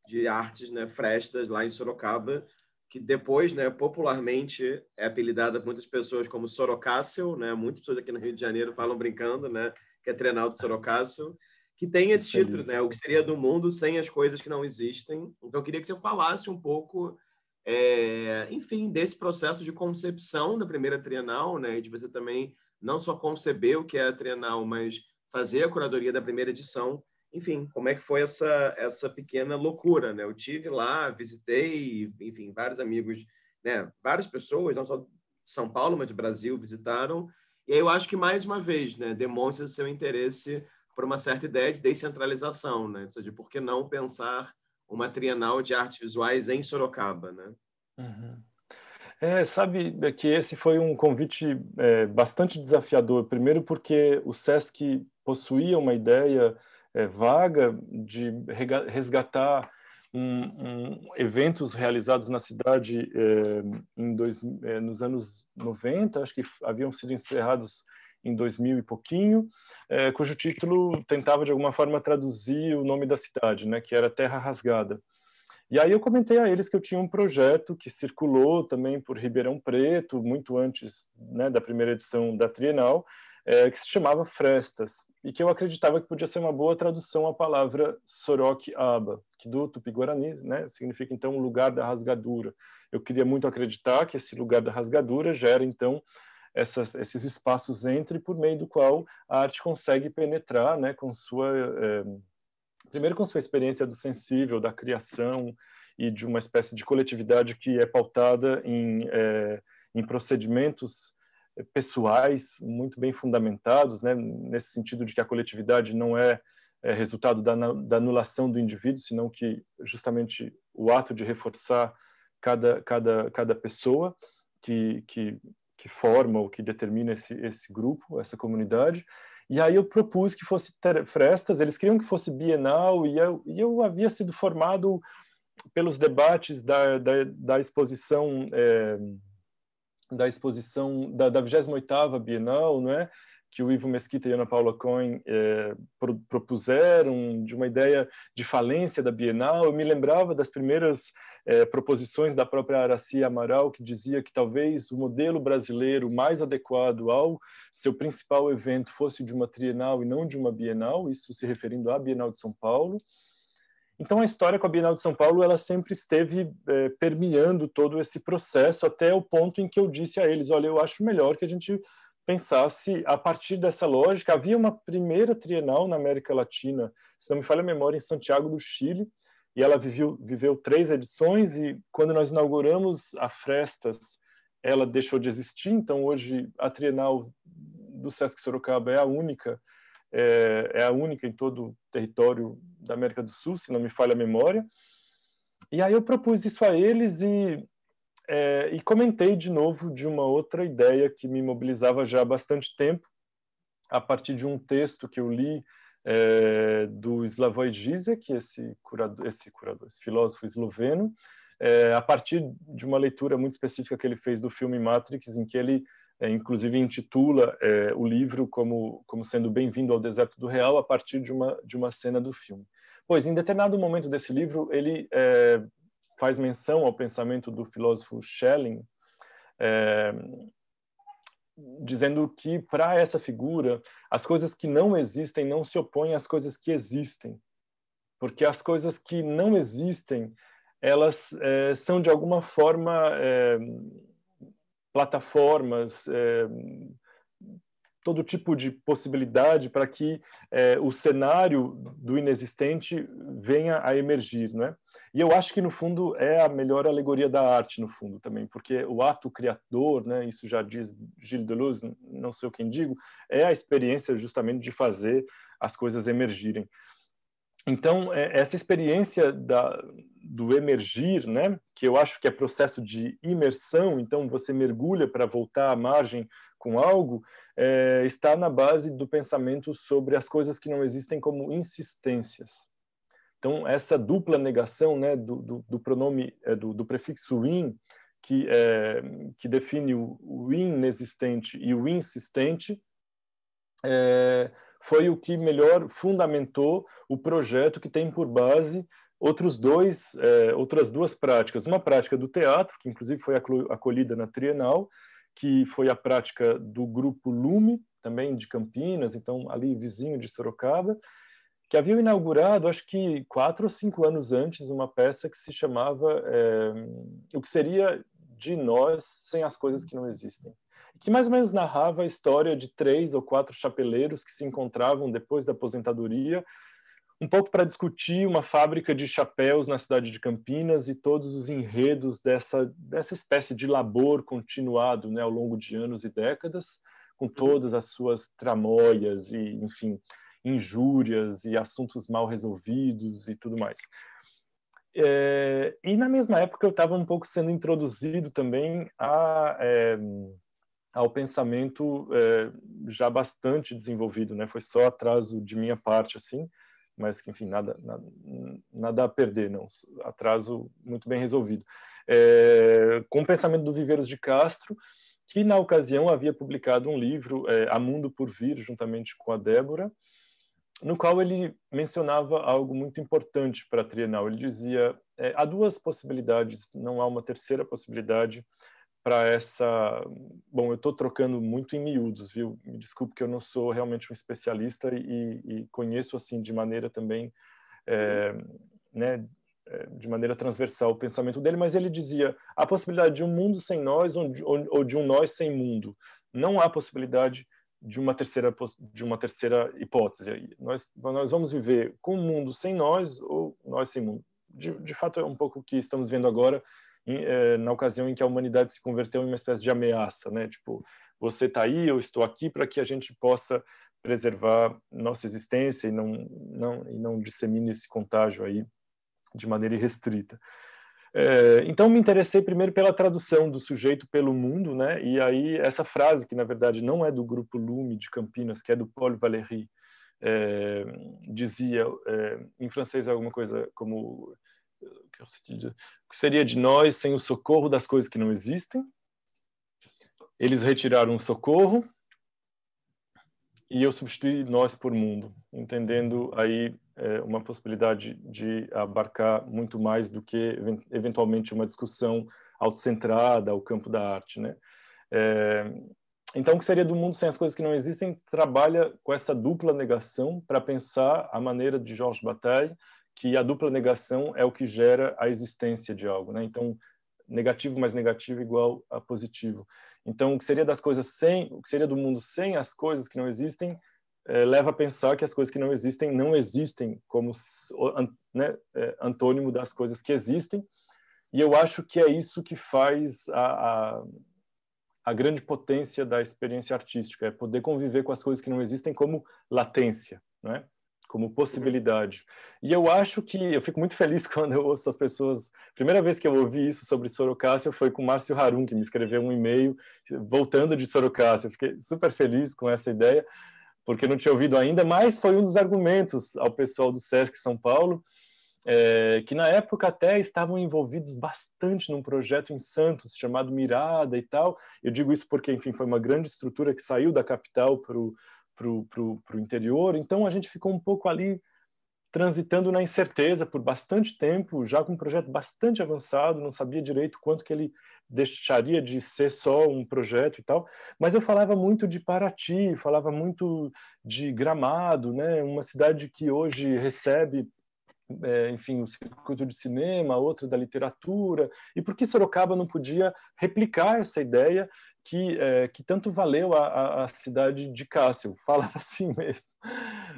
de artes, né, Frestas, lá em Sorocaba, que depois, né, popularmente é apelidada por muitas pessoas como Sorocáceo, né? Muitas pessoas aqui no Rio de Janeiro falam brincando, né, que é do Sorocáceo, que tem esse Excelente. título, né? O que seria do mundo sem as coisas que não existem. Então, eu queria que você falasse um pouco, é, enfim, desse processo de concepção da primeira Trienal, né? E de você também não só conceber o que é a Trienal, mas fazer a curadoria da primeira edição enfim, como é que foi essa, essa pequena loucura, né? Eu tive lá, visitei, enfim, vários amigos, né? Várias pessoas, não só de São Paulo, mas de Brasil, visitaram. E aí eu acho que, mais uma vez, né? Demonstra o seu interesse por uma certa ideia de descentralização, né? Ou seja, por que não pensar uma trienal de artes visuais em Sorocaba, né? Uhum. É, sabe é que esse foi um convite é, bastante desafiador. Primeiro porque o SESC possuía uma ideia é, vaga de resgatar um, um, eventos realizados na cidade é, em dois, é, nos anos 90, acho que haviam sido encerrados em 2000 e pouquinho, é, cujo título tentava de alguma forma traduzir o nome da cidade, né, que era Terra Rasgada. E aí eu comentei a eles que eu tinha um projeto que circulou também por Ribeirão Preto, muito antes né, da primeira edição da Trienal, é, que se chamava Frestas, e que eu acreditava que podia ser uma boa tradução à palavra Sorok Aba, que do tupi-guarani né, significa então lugar da rasgadura. Eu queria muito acreditar que esse lugar da rasgadura gera então essas, esses espaços entre por meio do qual a arte consegue penetrar né, com sua. É, primeiro, com sua experiência do sensível, da criação e de uma espécie de coletividade que é pautada em, é, em procedimentos pessoais muito bem fundamentados, né? nesse sentido de que a coletividade não é, é resultado da, da, anulação do indivíduo, senão que justamente o ato de reforçar cada, cada, cada pessoa que, que, que forma ou que determina esse, esse grupo, essa comunidade. E aí eu propus que fosse Frestas, eles queriam que fosse bienal, e eu, e eu havia sido formado pelos debates da, da, da exposição. É, da exposição da, da 28ª Bienal, não é? que o Ivo Mesquita e Ana Paula Cohen eh, pro, propuseram de uma ideia de falência da Bienal. Eu me lembrava das primeiras eh, proposições da própria Aracia Amaral, que dizia que talvez o modelo brasileiro mais adequado ao seu principal evento fosse de uma trienal e não de uma bienal, isso se referindo à Bienal de São Paulo. Então a história com a Bienal de São Paulo ela sempre esteve é, permeando todo esse processo até o ponto em que eu disse a eles, olha, eu acho melhor que a gente pensasse a partir dessa lógica. Havia uma primeira Trienal na América Latina, se não me falha a memória, em Santiago do Chile, e ela viveu, viveu três edições e quando nós inauguramos a Frestas, ela deixou de existir, então hoje a Trienal do Sesc Sorocaba é a única é, é a única em todo o território da América do Sul, se não me falha a memória. E aí eu propus isso a eles e, é, e comentei de novo de uma outra ideia que me mobilizava já há bastante tempo, a partir de um texto que eu li é, do Slavoj Žižek, esse curador, esse curador, esse filósofo esloveno, é, a partir de uma leitura muito específica que ele fez do filme Matrix, em que ele é, inclusive intitula é, o livro como, como sendo Bem-vindo ao Deserto do Real, a partir de uma, de uma cena do filme. Pois, em determinado momento desse livro, ele é, faz menção ao pensamento do filósofo Schelling, é, dizendo que, para essa figura, as coisas que não existem não se opõem às coisas que existem, porque as coisas que não existem elas é, são de alguma forma é, plataformas, é, todo tipo de possibilidade para que é, o cenário do inexistente venha a emergir, né? E eu acho que no fundo é a melhor alegoria da arte no fundo também, porque o ato criador, né? Isso já diz Gilles Deleuze, não sei o quem digo, é a experiência justamente de fazer as coisas emergirem. Então, é, essa experiência da, do emergir, né, que eu acho que é processo de imersão, então você mergulha para voltar à margem com algo, é, está na base do pensamento sobre as coisas que não existem como insistências. Então, essa dupla negação né, do, do, do pronome, é, do, do, prefixo in, que, é, que define o, o inexistente e o insistente, é, foi o que melhor fundamentou o projeto que tem por base outros dois, é, outras duas práticas. Uma prática do teatro, que inclusive foi acolhida na Trienal, que foi a prática do grupo Lume, também de Campinas, então ali vizinho de Sorocaba, que havia inaugurado, acho que quatro ou cinco anos antes, uma peça que se chamava é, O que seria de nós sem as coisas que não existem que mais ou menos narrava a história de três ou quatro chapeleiros que se encontravam depois da aposentadoria, um pouco para discutir uma fábrica de chapéus na cidade de Campinas e todos os enredos dessa, dessa espécie de labor continuado né, ao longo de anos e décadas, com uhum. todas as suas tramóias e, enfim, injúrias e assuntos mal resolvidos e tudo mais. É, e na mesma época eu estava um pouco sendo introduzido também a, é, ao pensamento é, já bastante desenvolvido, né? Foi só atraso de minha parte, assim, mas que, enfim, nada, nada, nada a perder, não. Atraso muito bem resolvido. É, com o pensamento do Viveiros de Castro, que na ocasião havia publicado um livro, é, A Mundo por Vir, juntamente com a Débora, no qual ele mencionava algo muito importante para a Trienal. Ele dizia: é, há duas possibilidades, não há uma terceira possibilidade para essa. Bom, eu estou trocando muito em miúdos, viu? Me desculpe que eu não sou realmente um especialista e, e conheço assim de maneira também, é, né, eh, de maneira transversal o pensamento dele, mas ele dizia a possibilidade de um mundo sem nós ou de, ou de um nós sem mundo. Não há possibilidade de uma terceira de uma terceira hipótese. Nós nós vamos viver com o um mundo sem nós ou nós sem mundo. De, de fato é um pouco o que estamos vendo agora eh, na ocasião em que a humanidade se converteu em uma espécie de ameaça, né? Tipo, você está aí, eu estou aqui, para que a gente possa preservar nossa existência e não, não, e não dissemine esse contágio aí de maneira irrestrita. É, então me interessei primeiro pela tradução do sujeito pelo mundo, né? E aí essa frase que na verdade não é do grupo Lume de Campinas, que é do Paul Valéry, é, dizia é, em francês alguma coisa como o que seria de nós sem o socorro das coisas que não existem? Eles retiraram o socorro e eu substituí nós por mundo, entendendo aí é, uma possibilidade de abarcar muito mais do que eventualmente uma discussão autocentrada ao campo da arte, né? É, então, o que seria do mundo sem as coisas que não existem trabalha com essa dupla negação para pensar a maneira de Georges Bataille que a dupla negação é o que gera a existência de algo, né? Então, negativo mais negativo igual a positivo. Então, o que seria das coisas sem, o que seria do mundo sem as coisas que não existem, eh, leva a pensar que as coisas que não existem não existem como né, é, antônimo das coisas que existem. E eu acho que é isso que faz a, a, a grande potência da experiência artística, é poder conviver com as coisas que não existem como latência, não é? como possibilidade. E eu acho que eu fico muito feliz [laughs] quando eu ouço as pessoas. Primeira vez que eu ouvi isso sobre Sorocácia foi com Márcio Harum, que me escreveu um e-mail voltando de Sorocácia. Eu fiquei super feliz com essa ideia, porque não tinha ouvido ainda, mas foi um dos argumentos ao pessoal do SESC São Paulo, é, que na época até estavam envolvidos bastante num projeto em Santos chamado Mirada e tal. Eu digo isso porque, enfim, foi uma grande estrutura que saiu da capital para o para o interior. Então a gente ficou um pouco ali transitando na incerteza por bastante tempo, já com um projeto bastante avançado, não sabia direito quanto que ele deixaria de ser só um projeto e tal, mas eu falava muito de Paraty, falava muito de Gramado, né, uma cidade que hoje recebe é, enfim, o circuito de cinema, outra da literatura, e por que Sorocaba não podia replicar essa ideia que, é, que tanto valeu a, a, a, cidade de Cássio, [laughs] falava assim mesmo.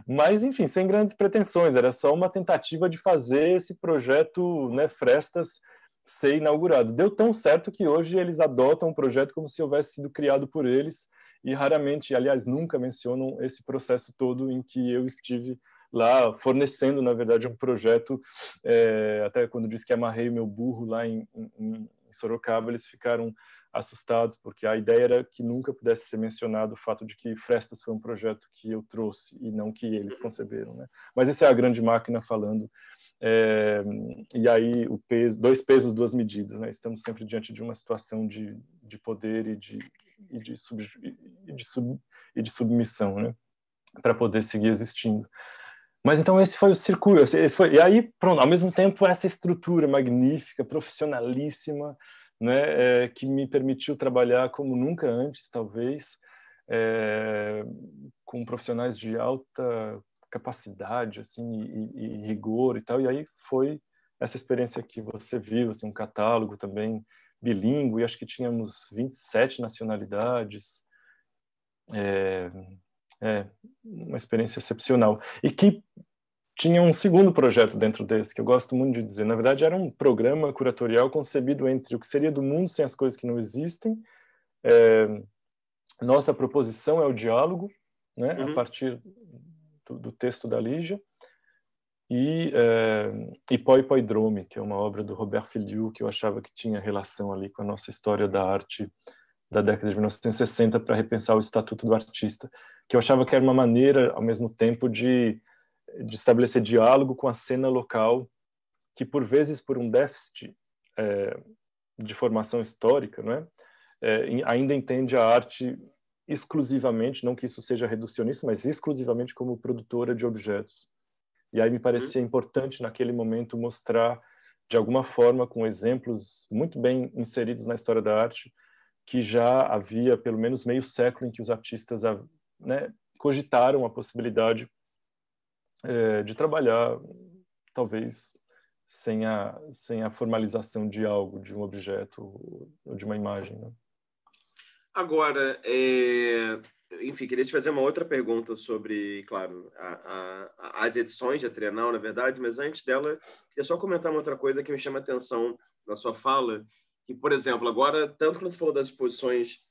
Mas, enfim, sem grandes pretensões, era só uma tentativa de fazer esse projeto né, Frestas ser inaugurado. Deu tão certo que hoje eles adotam o projeto como se houvesse sido criado por eles e raramente, aliás, nunca mencionam esse processo todo em que eu estive lá fornecendo, na verdade, um projeto. É, até quando disse que amarrei meu burro lá em, em, em Sorocaba, eles ficaram assustados, porque a ideia era que nunca pudesse ser mencionado o fato de que Frestas foi um projeto que eu trouxe e não que eles uhum. conceberam. Né? Mas isso é a grande máquina falando. É, e aí, o peso, dois pesos, duas medidas. Né? Estamos sempre diante de uma situação de, de poder e de, e de, sub, e de, sub, e de submissão, né? para poder seguir existindo. Mas então esse foi o circuito, esse foi, e aí pronto, ao mesmo tempo essa estrutura magnífica, profissionalíssima, né, é, que me permitiu trabalhar como nunca antes, talvez, é, com profissionais de alta capacidade, assim, e, e, rigor e tal. E aí foi essa experiência que você viu, assim, um catálogo também bilíngue, acho que tínhamos 27 nacionalidades. É, é uma experiência excepcional. E que tinha um segundo projeto dentro desse, que eu gosto muito de dizer. Na verdade, era um programa curatorial concebido entre o que seria do mundo sem as coisas que não existem. É, nossa proposição é o diálogo, né, uhum. a partir do, do, texto da Lígia. E, é, e Poi Poi Drome, que é uma obra do Robert Filiu, que eu achava que tinha relação ali com a nossa história da arte da década de 1960 para repensar o Estatuto do Artista, que eu achava que era uma maneira, ao mesmo tempo, de de estabelecer diálogo com a cena local, que por vezes por um déficit é, de formação histórica, não é? É, ainda entende a arte exclusivamente, não que isso seja reducionista, mas exclusivamente como produtora de objetos. E aí me parecia uhum. importante naquele momento mostrar de alguma forma com exemplos muito bem inseridos na história da arte que já havia pelo menos meio século em que os artistas né, cogitaram a possibilidade é, de trabalhar, talvez, sem a, sem a formalização de algo, de um objeto ou de uma imagem. Né? Agora, é... enfim, queria te fazer uma outra pergunta sobre, claro, a, a, as edições da Trienal, na verdade, mas antes dela, queria só comentar uma outra coisa que me chama a atenção na sua fala, que, por exemplo, agora, tanto quando você falou das exposições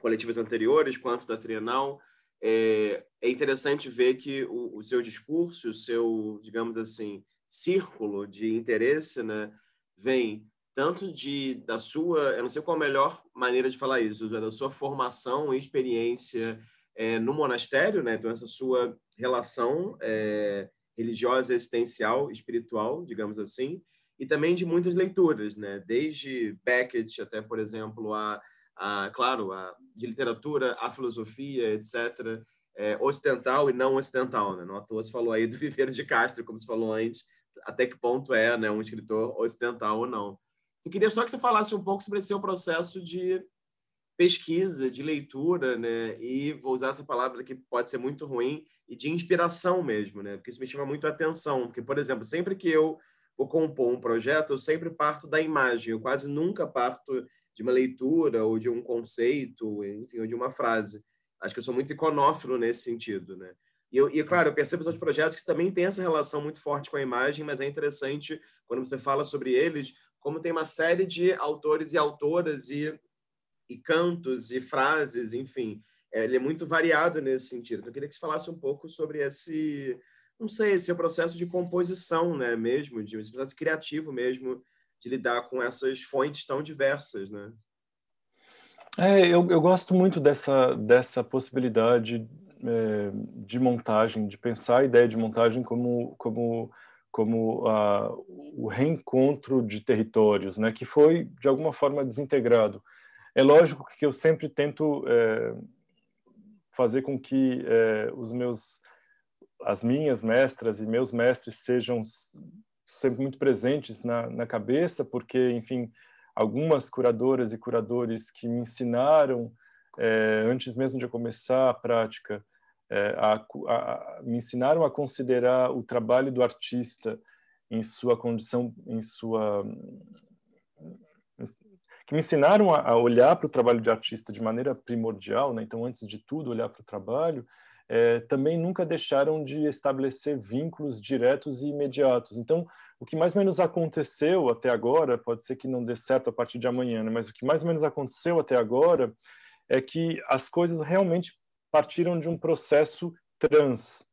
coletivas anteriores quanto da Trienal, é, é interessante ver que o, o, seu discurso, o seu, digamos assim, círculo de interesse, né, vem tanto de da sua, eu não sei qual a melhor maneira de falar isso, da sua formação e experiência é, no monastério, né, então essa sua relação é, religiosa, existencial, espiritual, digamos assim, e também de muitas leituras, né, desde Beckett até, por exemplo, a a, claro, a, de literatura, a filosofia, etc., é, ocidental e não ocidental. Né? Não à toa falou aí do [laughs] Viveiro de Castro, como se falou antes, até que ponto é né, um escritor ocidental ou não. Eu queria só que você falasse um pouco sobre esse seu processo de pesquisa, de leitura, né? E vou usar essa palavra que pode ser muito ruim, e de inspiração mesmo, né? Porque isso me chama muito a atenção. Porque, por exemplo, sempre que eu vou compor um projeto, eu sempre parto da imagem, eu quase nunca parto de uma leitura ou de um conceito, enfim, ou de uma frase. Acho que eu sou muito iconófilo nesse sentido, né? E, eu, e é claro, eu percebo os projetos que também têm essa relação muito forte com a imagem, mas é interessante quando você fala sobre eles, como tem uma série de autores e autoras e, e cantos e frases, enfim, é, ele é muito variado nesse sentido. Então, eu queria que você falasse um pouco sobre esse, não sei, esse processo de composição, né, mesmo, de, esse processo criativo mesmo de lidar com essas fontes tão diversas, né? É, eu, eu gosto muito dessa, dessa possibilidade é, de montagem, de pensar a ideia de montagem como, como, como a, o reencontro de territórios, né, que foi, de alguma forma, desintegrado. É lógico que eu sempre tento é, fazer com que é, os meus as minhas mestras e meus mestres sejam sempre muito presentes na, na cabeça, porque, enfim, algumas curadoras e curadores que me ensinaram, é, antes mesmo de eu começar a prática, é, a, a, me ensinaram a considerar o trabalho do artista em sua condição, em sua. que me ensinaram a, a olhar para o trabalho de artista de maneira primordial, né? então, antes de tudo, olhar para o trabalho é, também nunca deixaram de estabelecer vínculos diretos e imediatos. Então, o que mais ou menos aconteceu até agora, pode ser que não dê certo a partir de amanhã, né? mas o que mais ou menos aconteceu até agora é que as coisas realmente partiram de um processo trans,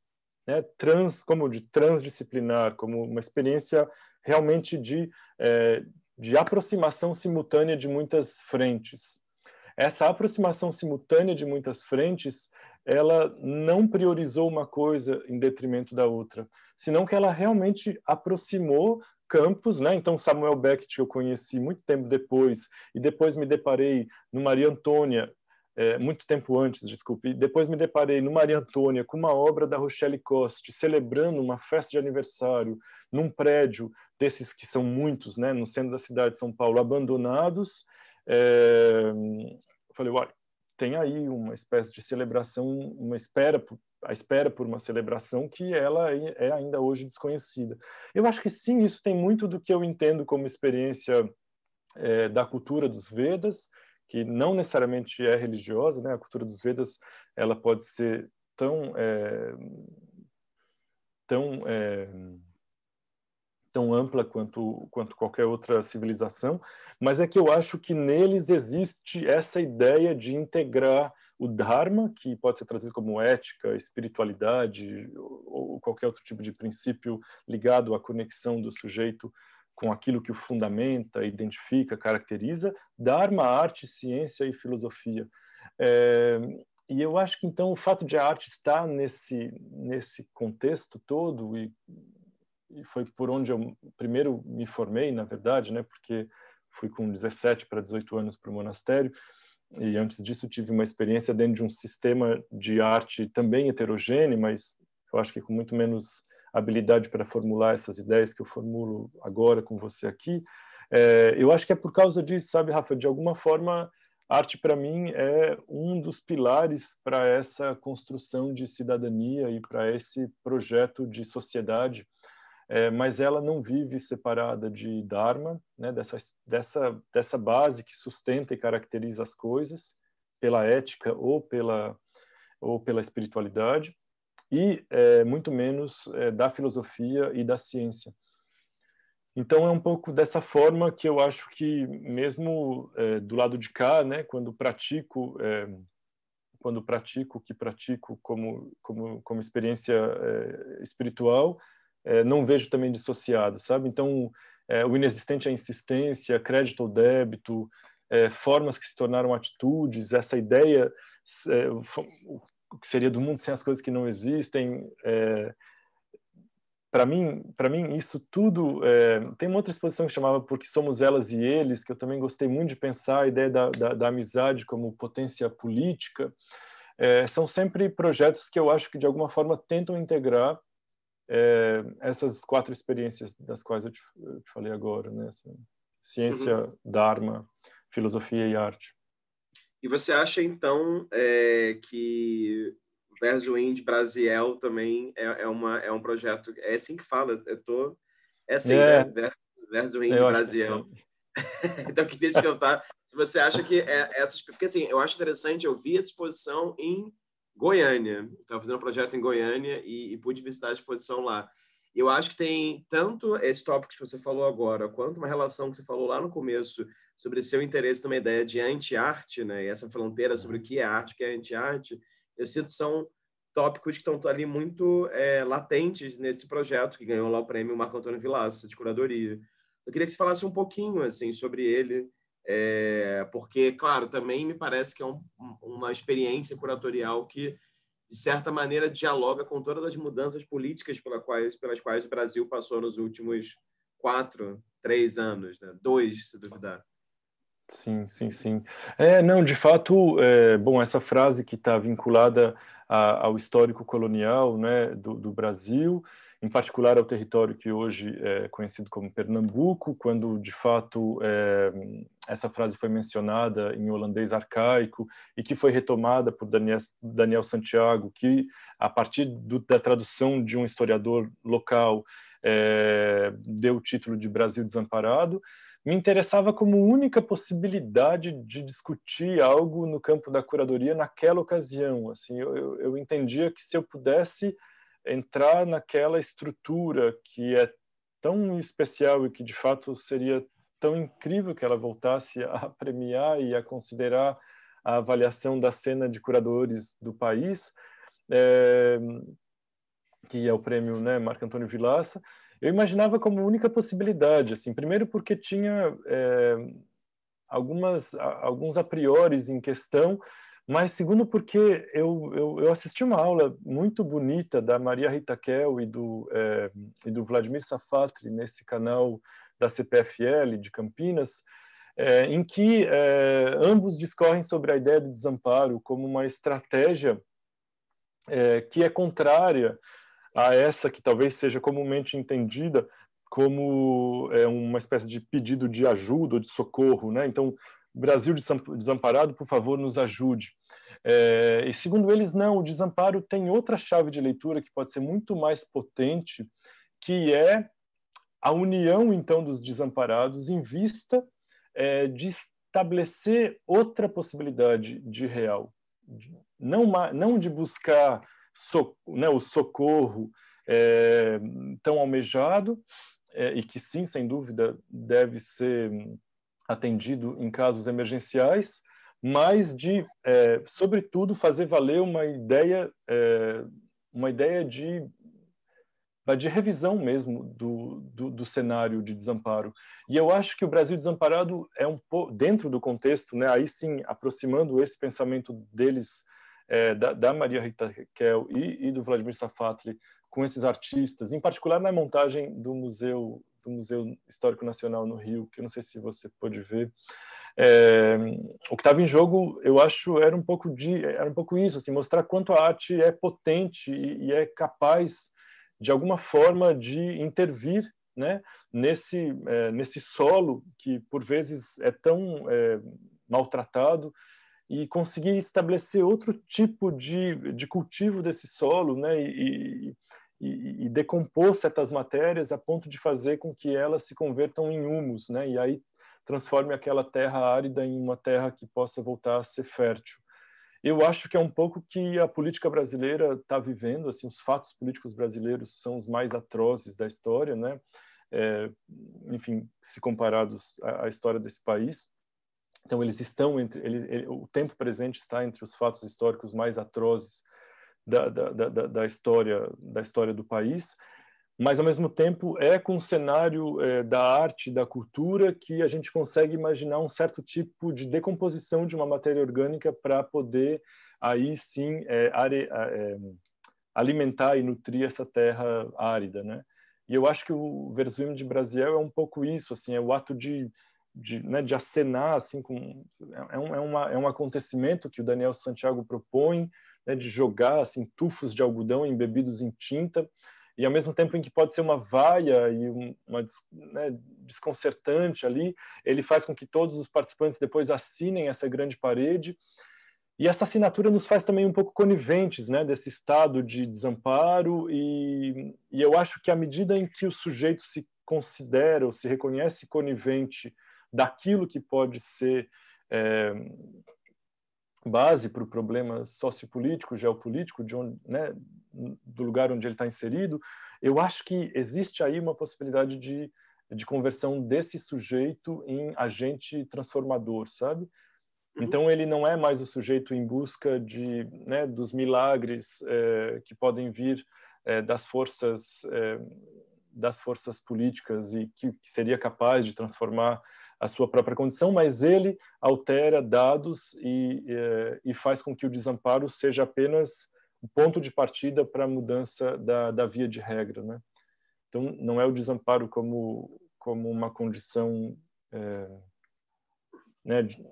né? trans como de transdisciplinar, como uma experiência realmente de, é, de aproximação simultânea de muitas frentes. Essa aproximação simultânea de muitas frentes ela não priorizou uma coisa em detrimento da outra, senão que ela realmente aproximou campos, né? Então Samuel Beckett eu conheci muito tempo depois e depois me deparei no Maria Antônia é, muito tempo antes, desculpe. Depois me deparei no Maria Antônia com uma obra da Rochelle Coste, celebrando uma festa de aniversário num prédio desses que são muitos, né, no centro da cidade de São Paulo, abandonados. É... Falei, olha, tem aí uma espécie de celebração, uma espera por, a espera por uma celebração que ela é, é ainda hoje desconhecida. Eu acho que sim, isso tem muito do que eu entendo como experiência é, da cultura dos Vedas, que não necessariamente é religiosa, né? A cultura dos Vedas ela pode ser tão é, tão é, tão ampla quanto, quanto qualquer outra civilização, mas é que eu acho que neles existe essa ideia de integrar o Dharma, que pode ser traduzido como ética, espiritualidade, ou qualquer outro tipo de princípio ligado à conexão do sujeito com aquilo que o fundamenta, identifica, caracteriza, Dharma, arte, ciência e filosofia. É, e eu acho que então o fato de a arte estar nesse nesse contexto todo e e foi por onde eu primeiro me formei, na verdade, né? Porque fui com 17 para 18 anos para o monastério e antes disso tive uma experiência dentro de um sistema de arte também heterogêneo, mas eu acho que com muito menos habilidade para formular essas ideias que eu formulo agora com você aqui. É, eu acho que é por causa disso, sabe, Rafa? De alguma forma, arte para mim é um dos pilares para essa construção de cidadania e para esse projeto de sociedade é, mas ela não vive separada de Dharma, né, dessa, dessa, dessa base que sustenta e caracteriza as coisas, pela ética ou pela, ou pela espiritualidade, e é, muito menos é, da filosofia e da ciência. Então é um pouco dessa forma que eu acho que mesmo é, do lado de cá, né, quando pratico é, quando pratico o que pratico como como como experiência é, espiritual, é, não vejo também dissociado, sabe? Então, é, o inexistente é insistência, crédito ou débito, é, formas que se tornaram atitudes, essa ideia é, o que seria do mundo sem as coisas que não existem. É, para mim, para mim isso tudo é, tem uma outra exposição que chamava porque somos elas e eles que eu também gostei muito de pensar a ideia da, da, da amizade como potência política são sempre projetos que eu acho que de alguma forma tentam integrar é, essas quatro experiências das quais eu te, eu te falei agora, né? Assim, ciência, uhum. Dharma, filosofia e arte. E você acha, então, é, que Verso Wind Brasil também é, é, uma, é um projeto... É assim que fala, eu tô... É assim, é. Né? Verso Wind Brasil. então, eu queria te perguntar se você acha que é, essas... Porque, assim, eu acho interessante, eu vi a exposição em Goiânia. Estava fazendo um projeto em Goiânia e, e pude visitar a exposição lá. Eu acho que tem tanto esse tópico que você falou agora, quanto uma relação que você falou lá no começo sobre seu interesse numa ideia de anti-arte, né? E essa fronteira sobre o que é arte, o que é anti-arte. Eu sinto são tópicos que estão ali muito é, latentes nesse projeto que ganhou lá o prêmio Marco Antônio Vilaça de curadoria. Eu queria que você falasse um pouquinho assim sobre ele, é, porque, claro, também me parece que é um, uma experiência curatorial que, de certa maneira, dialoga com todas as mudanças políticas quais, pelas quais o Brasil passou nos últimos quatro, três anos, né? dois, se duvidar. Sim, sim, sim. É, não, de fato, é, bom, essa frase que está vinculada a, ao histórico colonial né, do, do Brasil, em particular ao é território que hoje é conhecido como Pernambuco, quando de fato é, essa frase foi mencionada em holandês arcaico e que foi retomada por Daniel, Daniel Santiago, que a partir do, da tradução de um historiador local é, deu o título de Brasil Desamparado me interessava como única possibilidade de discutir algo no campo da curadoria naquela ocasião. Assim, eu, eu entendia que se eu pudesse entrar naquela estrutura que é tão especial e que de fato seria tão incrível que ela voltasse a [laughs] premiar e a considerar a avaliação da cena de curadores do país, é, que é o prêmio né, Marco Antônio Vilaça, eu imaginava como única possibilidade, assim, primeiro porque tinha é, algumas, alguns a priores em questão mas segundo porque eu, eu, eu, assisti uma aula muito bonita da Maria Rita Kel e do, é, e do Vladimir Safatri nesse canal da CPFL de Campinas, é, em que é, ambos discorrem sobre a ideia do desamparo como uma estratégia é, que é contrária a essa que talvez seja comumente entendida como é, uma espécie de pedido de ajuda ou de socorro, né? Então, Brasil desamparado, por favor, nos ajude. É, e segundo eles, não, o desamparo tem outra chave de leitura que pode ser muito mais potente, que é a união, então, dos desamparados em vista é, de estabelecer outra possibilidade de real. Não, não de buscar so, né, o socorro é, tão almejado, é, e que sim, sem dúvida, deve ser atendido em casos emergenciais, mas de, é, sobretudo, fazer valer uma ideia, é, uma ideia de, de revisão mesmo do, do, do, cenário de desamparo. E eu acho que o Brasil desamparado é um pouco, dentro do contexto, né, aí sim, aproximando esse pensamento deles, é, da, da, Maria Rita Requel e, e do Vladimir Safatli, com esses artistas, em particular na montagem do Museu do Museu Histórico Nacional no Rio, que eu não sei se você pode ver, é, o que estava em jogo, eu acho, era um pouco de, era um pouco isso, assim, mostrar quanto a arte é potente e, e é capaz de alguma forma de intervir, né, nesse é, nesse solo que por vezes é tão é, maltratado e conseguir estabelecer outro tipo de, de cultivo desse solo, né, e, e, e decompor certas matérias a ponto de fazer com que elas se convertam em humus, né, e aí transforme aquela terra árida em uma terra que possa voltar a ser fértil. Eu acho que é um pouco que a política brasileira está vivendo, assim, os fatos políticos brasileiros são os mais atrozes da história, né? É, enfim, se comparados à, história desse país. Então, eles estão entre, ele, ele, o tempo presente está entre os fatos históricos mais atrozes da, da, da, da, história da história do país mas ao mesmo tempo é com o cenário é, da arte, da cultura, que a gente consegue imaginar um certo tipo de decomposição de uma matéria orgânica para poder aí sim é, are, é, alimentar e nutrir essa terra árida, né? E eu acho que o Verzuim de Brasil é um pouco isso, assim, é o ato de de, né, de acenar assim com é, é um, é, uma, é um acontecimento que o Daniel Santiago propõe né, de jogar assim tufos de algodão embebidos em tinta e ao mesmo tempo em que pode ser uma vaia e uma né, desconcertante ali, ele faz com que todos os participantes depois assinem essa grande parede. E essa assinatura nos faz também um pouco coniventes né, desse estado de desamparo, e, e eu acho que à medida em que o sujeito se considera ou se reconhece conivente daquilo que pode ser é, base para o problema sociopolítico, geopolítico, onde, né, do lugar onde ele está inserido, eu acho que existe aí uma possibilidade de, de conversão desse sujeito em agente transformador, sabe? Uhum. Então ele não é mais o sujeito em busca de, né, dos milagres eh, que podem vir eh, das forças eh, das forças políticas e que, que seria capaz de transformar a sua própria condição, mas ele altera dados e, eh, e faz com que o desamparo seja apenas o ponto de partida para a mudança da, da via de regra. Né? Então, não é o desamparo como, como uma condição é, né, de,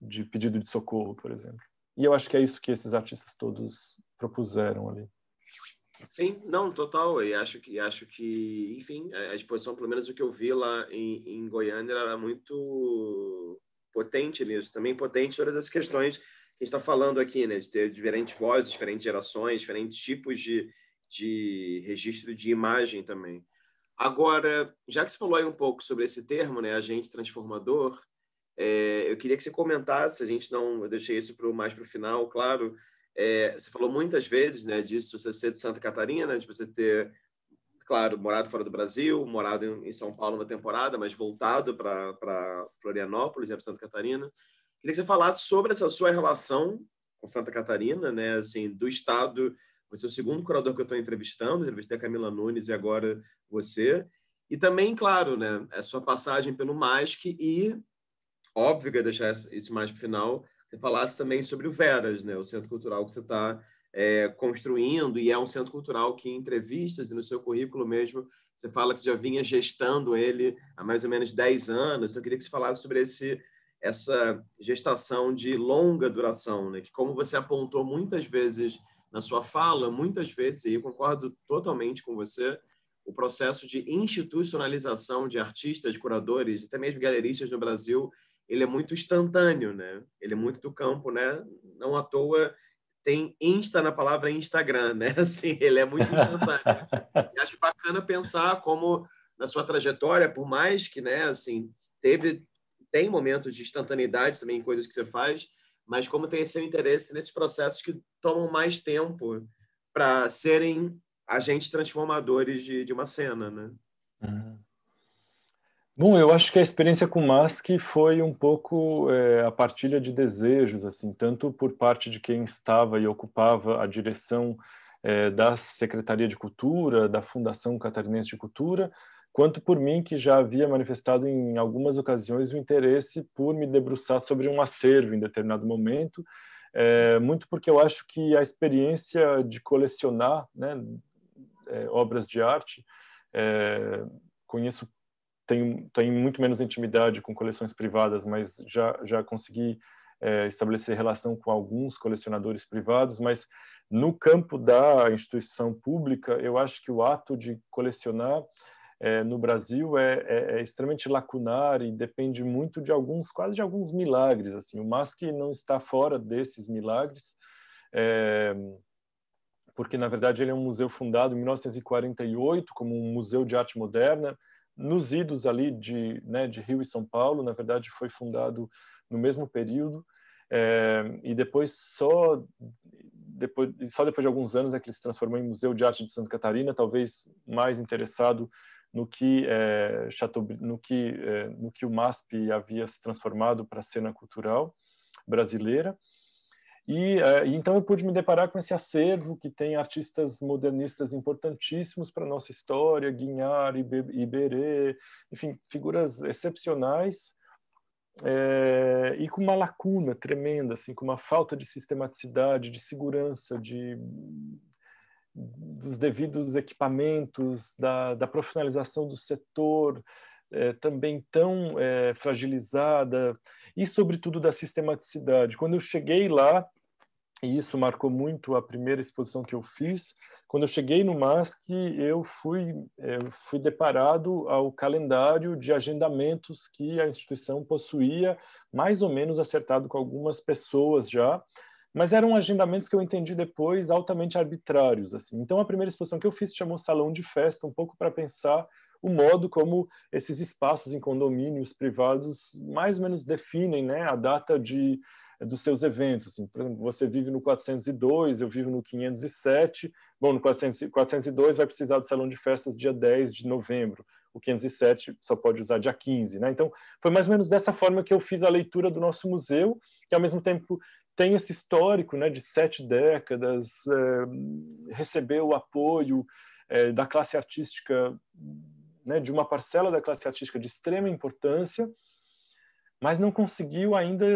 de pedido de socorro, por exemplo. E eu acho que é isso que esses artistas todos propuseram ali. Sim, não, total. E acho que, acho que enfim, a, exposição, pelo menos o que eu vi lá em, em Goiânia, era muito potente nisso. Também potente todas as questões que a gente está falando aqui, né? De ter diferentes vozes, diferentes gerações, diferentes tipos de, de registro de imagem também. Agora, já que você falou aí um pouco sobre esse termo, né, agente transformador, é, eu queria que você comentasse, a gente não, eu deixei isso pro, mais para o final, claro, é, você falou muitas vezes, né, disso, você ser de Santa Catarina, né, de você ter, claro, morado fora do Brasil, morado em, em São Paulo uma temporada, mas voltado para Florianópolis, né, para Santa Catarina. Queria que você falasse sobre essa sua relação com Santa Catarina, né, assim, do estado. Você é o segundo curador que eu estou entrevistando, entrevistei a Camila Nunes e agora você. E também, claro, né, a sua passagem pelo MASC e, óbvio que eu deixar isso mais para o final, você falasse também sobre o Veras, né? o centro cultural que você está é, construindo, e é um centro cultural que em entrevistas e no seu currículo mesmo, você fala que você já vinha gestando ele há mais ou menos 10 anos. Então, eu queria que você falasse sobre esse, essa gestação de longa duração, né? que como você apontou muitas vezes na sua fala, muitas vezes, e eu concordo totalmente com você, o processo de institucionalização de artistas, de curadores, até mesmo galeristas no Brasil, ele é muito instantâneo, né? Ele é muito do campo, né? Não à toa tem Insta na palavra Instagram, né? [laughs] Assim, ele é muito instantâneo. e acho bacana pensar como na sua trajetória, por mais que, né, assim, teve tem momentos de instantaneidade também em coisas que você faz, mas como tem esse interesse nesses processos que tomam mais tempo para serem agentes transformadores de, de uma cena, né? Uhum. Bom, eu acho que a experiência com Mask foi um pouco é, a partilha de desejos, assim, tanto por parte de quem estava e ocupava a direção é, da Secretaria de Cultura, da Fundação Catarinense de Cultura, quanto por mim, que já havia manifestado em algumas ocasiões o interesse por me debruçar sobre um acervo em determinado momento, é, muito porque eu acho que a experiência de colecionar né, é, obras de arte é, conheço tenho, tenho muito menos intimidade com coleções privadas, mas já, já consegui é, estabelecer relação com alguns colecionadores privados, mas no campo da instituição pública, eu acho que o ato de colecionar é, no Brasil é, é, é, extremamente lacunar e depende muito de alguns, quase de alguns milagres. Assim, o MASC não está fora desses milagres, é, porque na verdade ele é um museu fundado em 1948 como um museu de arte moderna nos idos ali de, né, de Rio e São Paulo, na verdade foi fundado no mesmo período, é, e depois só depois, só depois de alguns anos é que ele se transformou em Museu de Arte de Santa Catarina, talvez mais interessado no que é, no que é, no que o MASP havia se transformado para a cena cultural brasileira. E eh, então eu pude me deparar com esse acervo que tem artistas modernistas importantíssimos para a nossa história, Guignard, Iberê, enfim, figuras excepcionais, é, e com uma lacuna tremenda, assim, com uma falta de sistematicidade, de segurança, de dos devidos equipamentos, da, da profissionalização do setor, é, também tão é, fragilizada, e sobretudo da sistematicidade. Quando eu cheguei lá, e isso marcou muito a primeira exposição que eu fiz. Quando eu cheguei no MASC, eu fui, eu eh, fui deparado ao calendário de agendamentos que a instituição possuía, mais ou menos acertado com algumas pessoas já, mas eram agendamentos que eu entendi depois altamente arbitrários. assim. Então, a primeira exposição que eu fiz chamou Salão de Festa, um pouco para pensar o modo como esses espaços em condomínios privados mais ou menos definem né, a data de dos seus eventos. Assim, por exemplo, você vive no 402, eu vivo no 507. Bom, no 400, 402 vai precisar do salão de festas dia 10 de novembro. O 507 só pode usar dia 15, né? Então, foi mais ou menos dessa forma que eu fiz a leitura do nosso museu, que ao mesmo tempo tem esse histórico, né, de sete décadas, é, recebeu o apoio é, da classe artística né, de uma parcela da classe artística de extrema importância mas não conseguiu ainda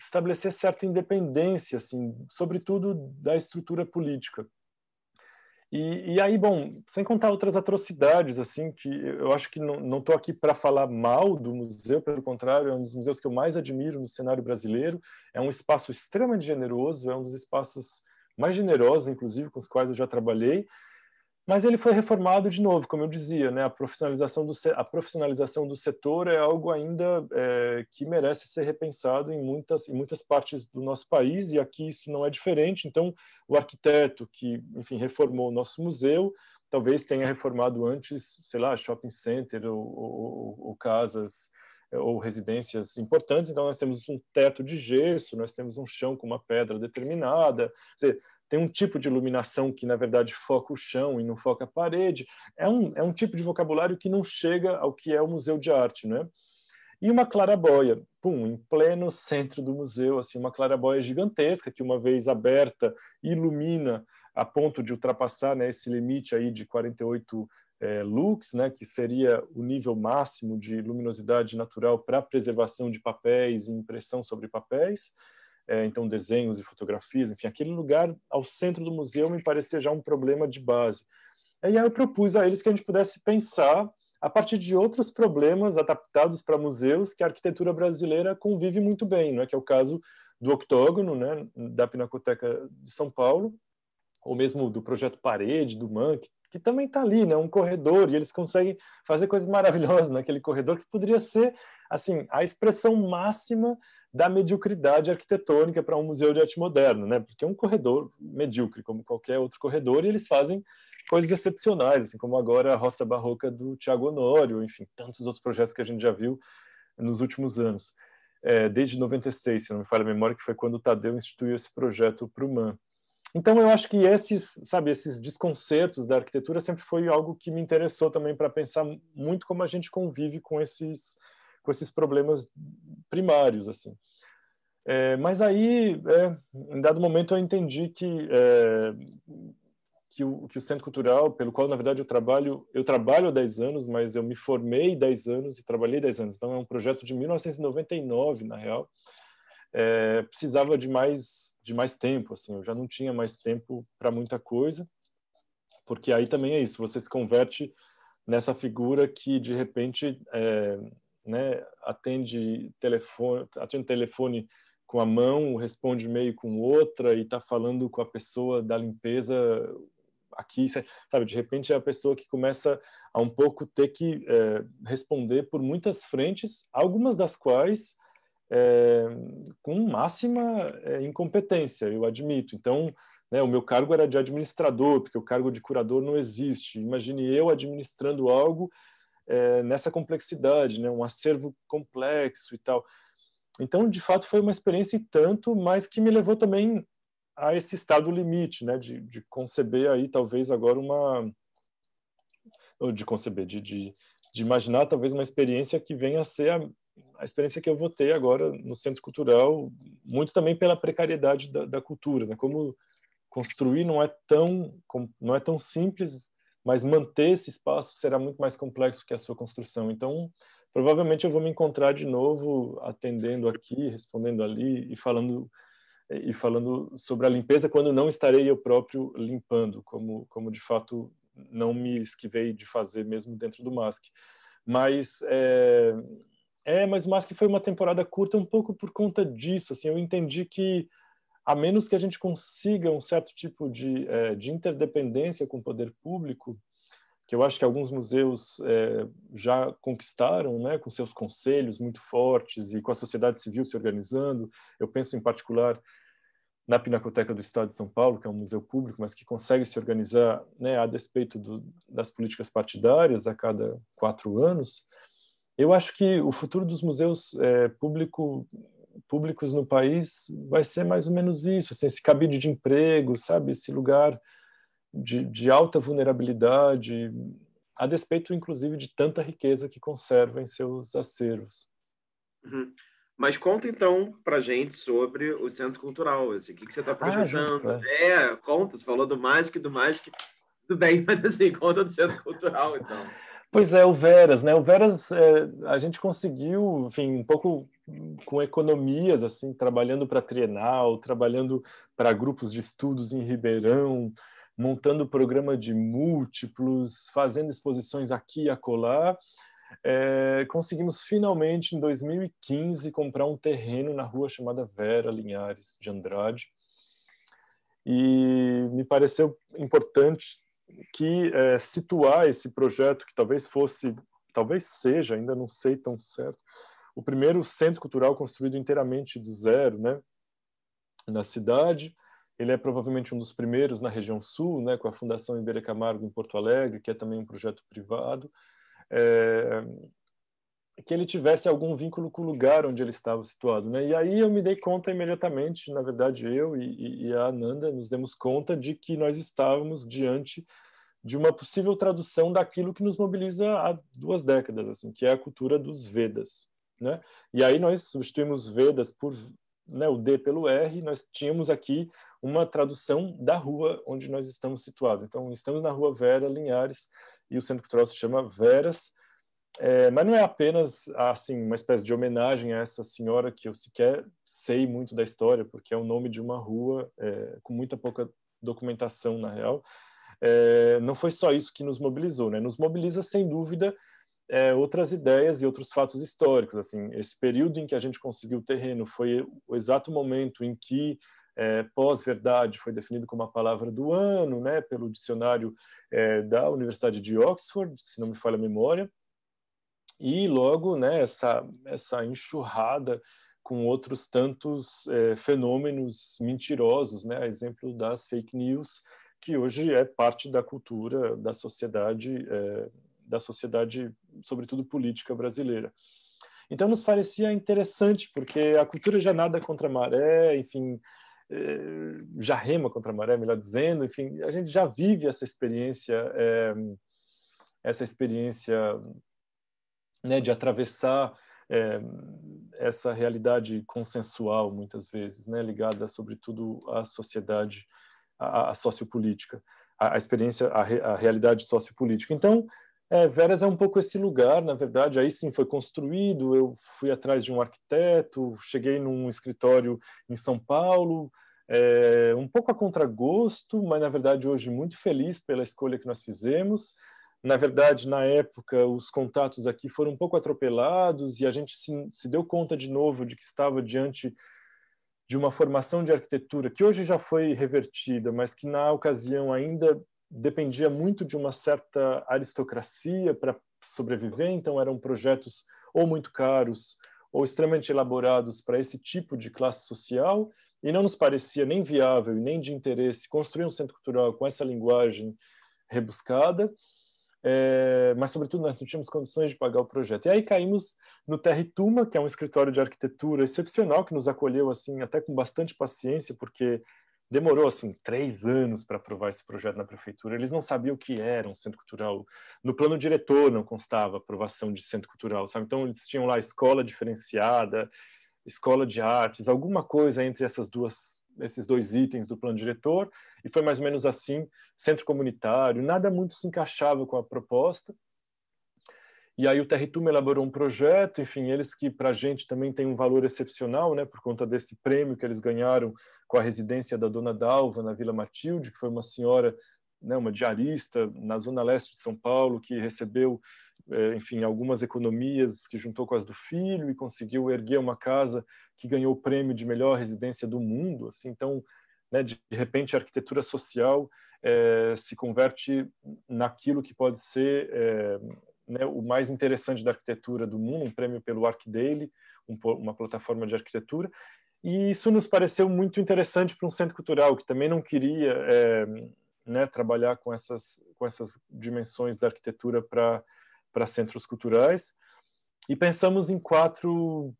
estabelecer certa independência, assim, sobretudo da estrutura política. E, e aí, bom, sem contar outras atrocidades, assim, que eu acho que não estou aqui para falar mal do museu, pelo contrário, é um dos museus que eu mais admiro no cenário brasileiro, é um espaço extremamente generoso, é um dos espaços mais generosos, inclusive, com os quais eu já trabalhei, mas ele foi reformado de novo, como eu dizia, né? a, profissionalização do, a profissionalização do setor é algo ainda é, que merece ser repensado em muitas, em muitas partes do nosso país, e aqui isso não é diferente. Então, o arquiteto que, enfim, reformou o nosso museu, talvez tenha reformado antes, sei lá, shopping center ou, ou, ou casas ou residências importantes, então nós temos um teto de gesso, nós temos um chão com uma pedra determinada, dizer, tem um tipo de iluminação que, na verdade, foca o chão e não foca a parede. É um, é um tipo de vocabulário que não chega ao que é o museu de arte, né? E uma clarabóia, pum, em pleno centro do museu, assim, uma clarabóia gigantesca que, uma vez aberta, ilumina a ponto de ultrapassar né, esse limite aí de 48 é, lux, né, que seria o nível máximo de luminosidade natural para preservação de papéis e impressão sobre papéis, é, então desenhos e fotografias, enfim, aquele lugar ao centro do museu me parecia já um problema de base. E aí eu propus a eles que a gente pudesse pensar a partir de outros problemas adaptados para museus que a arquitetura brasileira convive muito bem, é? que é o caso do octógono, né? da Pinacoteca de São Paulo, ou mesmo do projeto Parede, do Manc, que também está ali, né? Um corredor e eles conseguem fazer coisas maravilhosas naquele corredor que poderia ser, assim, a expressão máxima da mediocridade arquitetônica para um museu de arte moderna, né? Porque é um corredor medíocre como qualquer outro corredor e eles fazem coisas excepcionais, assim como agora a roça barroca do Tiago Honório, enfim, tantos outros projetos que a gente já viu nos últimos anos. É, desde 96, se não me falha a memória, que foi quando o Tadeu instituiu esse projeto para o MAN. Então eu acho que esses, sabe, esses desconcertos da arquitetura sempre foi algo que me interessou também para pensar muito como a gente convive com esses com esses problemas primários assim. É, mas aí, é, em dado momento, eu entendi que é, que o, que o, Centro Cultural, pelo qual, na verdade, eu trabalho, eu trabalho há 10 anos, mas eu me formei 10 anos e trabalhei 10 anos. Então, é um projeto de 1999, na real. É, precisava de mais de mais tempo, assim, eu já não tinha mais tempo para muita coisa, porque aí também é isso, você se converte nessa figura que de repente é, né, atende telefone, atende telefone com a mão, responde meio mail com outra e está falando com a pessoa da limpeza aqui, sabe? De repente é a pessoa que começa a um pouco ter que é, responder por muitas frentes, algumas das quais é, com máxima é, incompetência, eu admito. Então, né, o meu cargo era de administrador, porque o cargo de curador não existe. Imagine eu administrando algo é, nessa complexidade, né, um acervo complexo e tal. Então, de fato, foi uma experiência e tanto, mas que me levou também a esse estado limite, né, de, de conceber aí talvez agora uma... Ou de conceber, de, de, de imaginar talvez uma experiência que venha a ser a a experiência que eu vou ter agora no Centro Cultural, muito também pela precariedade da, da cultura, né? Como construir não é tão não é tão simples, mas manter esse espaço será muito mais complexo que a sua construção. Então, provavelmente eu vou me encontrar de novo atendendo aqui, respondendo ali e falando e falando sobre a limpeza quando não estarei eu próprio limpando, como como de fato não me esquivei de fazer mesmo dentro do MASC. Mas é, é, mas mais que foi uma temporada curta um pouco por conta disso. Assim, eu entendi que a menos que a gente consiga um certo tipo de, é, de interdependência com o poder público, que eu acho que alguns museus é, já conquistaram, né, com seus conselhos muito fortes e com a sociedade civil se organizando. Eu penso em particular na Pinacoteca do Estado de São Paulo, que é um museu público, mas que consegue se organizar né, a despeito do, das políticas partidárias a cada quatro anos. Eu acho que o futuro dos museus é, público, públicos no país vai ser mais ou menos isso, assim, esse cabide de emprego, sabe, esse lugar de, de alta vulnerabilidade, a despeito, inclusive, de tanta riqueza que conserva em seus acervos. Uhum. Mas conta então para gente sobre o Centro Cultural, assim, o que, que você está projetando? Ah, justo, é. é. conta, você falou do Magic, do Magic, tudo bem, [laughs] mas assim, conta do Centro Cultural então. Pois é, o Veras, né? O Veras, é, a gente conseguiu, enfim, um pouco com economias, assim, trabalhando para Trienal, trabalhando para grupos de estudos em Ribeirão, montando programa de múltiplos, fazendo exposições aqui e acolá. É, conseguimos finalmente, em 2015, comprar um terreno na rua chamada Vera Linhares de Andrade. E me pareceu importante que é, situar esse projeto que talvez fosse, talvez seja, ainda não sei tão certo, o primeiro centro cultural construído inteiramente do zero, né, na cidade. Ele é provavelmente um dos primeiros na região sul, né, com a Fundação Iberê Camargo em Porto Alegre, que é também um projeto privado. É, que ele tivesse algum vínculo com o lugar onde ele estava situado, né? E aí eu me dei conta imediatamente, na verdade eu e, e a Ananda nos demos conta de que nós estávamos diante de uma possível tradução daquilo que nos mobiliza há duas décadas, assim, que é a cultura dos Vedas, né? E aí nós substituímos Vedas por né, o D pelo R, nós tínhamos aqui uma tradução da rua onde nós estamos situados. Então, estamos na rua Vera Linhares e o centro cultural se chama Veras, é, mas não é apenas assim uma espécie de homenagem a essa senhora que eu sequer sei muito da história, porque é o nome de uma rua é, com muita pouca documentação na real. É, não foi só isso que nos mobilizou, né? Nos mobiliza sem dúvida é, outras ideias e outros fatos históricos. Assim, esse período em que a gente conseguiu o terreno foi o exato momento em que é, pós-verdade foi definido como a palavra do ano, né, pelo dicionário é, da Universidade de Oxford, se não me falha a memória e logo né, essa, essa enxurrada com outros tantos é, fenômenos mentirosos, né, a exemplo das fake news, que hoje é parte da cultura da sociedade, é, da sociedade, sobretudo política brasileira. Então nos parecia interessante, porque a cultura já nada contra a maré, enfim, é, já rema contra a maré, melhor dizendo, enfim, a gente já vive essa experiência, é, essa experiência né, de atravessar é, essa realidade consensual, muitas vezes, né, ligada sobretudo à sociedade, à, à sociopolítica, à, à experiência, à, re, à, realidade sociopolítica. Então, é, Veras é um pouco esse lugar, na verdade, aí sim foi construído, eu fui atrás de um arquiteto, cheguei num escritório em São Paulo, é, um pouco a contragosto, mas na verdade hoje muito feliz pela escolha que nós fizemos, na verdade, na época, os contatos aqui foram um pouco atropelados e a gente se, se deu conta de novo de que estava diante de uma formação de arquitetura que hoje já foi revertida, mas que na ocasião ainda dependia muito de uma certa aristocracia para sobreviver, então eram projetos ou muito caros ou extremamente elaborados para esse tipo de classe social, e não nos parecia nem viável nem de interesse construir um centro cultural com essa linguagem rebuscada é, mas sobretudo nós não tínhamos condições de pagar o projeto. E aí caímos no Territuma, que é um escritório de arquitetura excepcional, que nos acolheu assim até com bastante paciência, porque demorou assim três anos para aprovar esse projeto na prefeitura. Eles não sabiam o que era um centro cultural. No plano diretor não constava aprovação de centro cultural, sabe? Então eles tinham lá escola diferenciada, escola de artes, alguma coisa entre essas duas esses dois itens do plano diretor, e foi mais ou menos assim, centro comunitário, nada muito se encaixava com a proposta. E aí o Territum elaborou um projeto, enfim, eles que para a gente também tem um valor excepcional, né, por conta desse prêmio que eles ganharam com a residência da Dona Dalva na Vila Matilde, que foi uma senhora, né, uma diarista na zona leste de São Paulo, que recebeu é, enfim, algumas economias que juntou com as do filho e conseguiu erguer uma casa que ganhou o prêmio de melhor residência do mundo. Assim, então, né, de repente, a arquitetura social é, se converte naquilo que pode ser é, né, o mais interessante da arquitetura do mundo, um prêmio pelo ArcDaily, um, uma plataforma de arquitetura. E isso nos pareceu muito interessante para um centro cultural que também não queria é, né, trabalhar com essas, com essas dimensões da arquitetura para para centros culturais e pensamos em quatro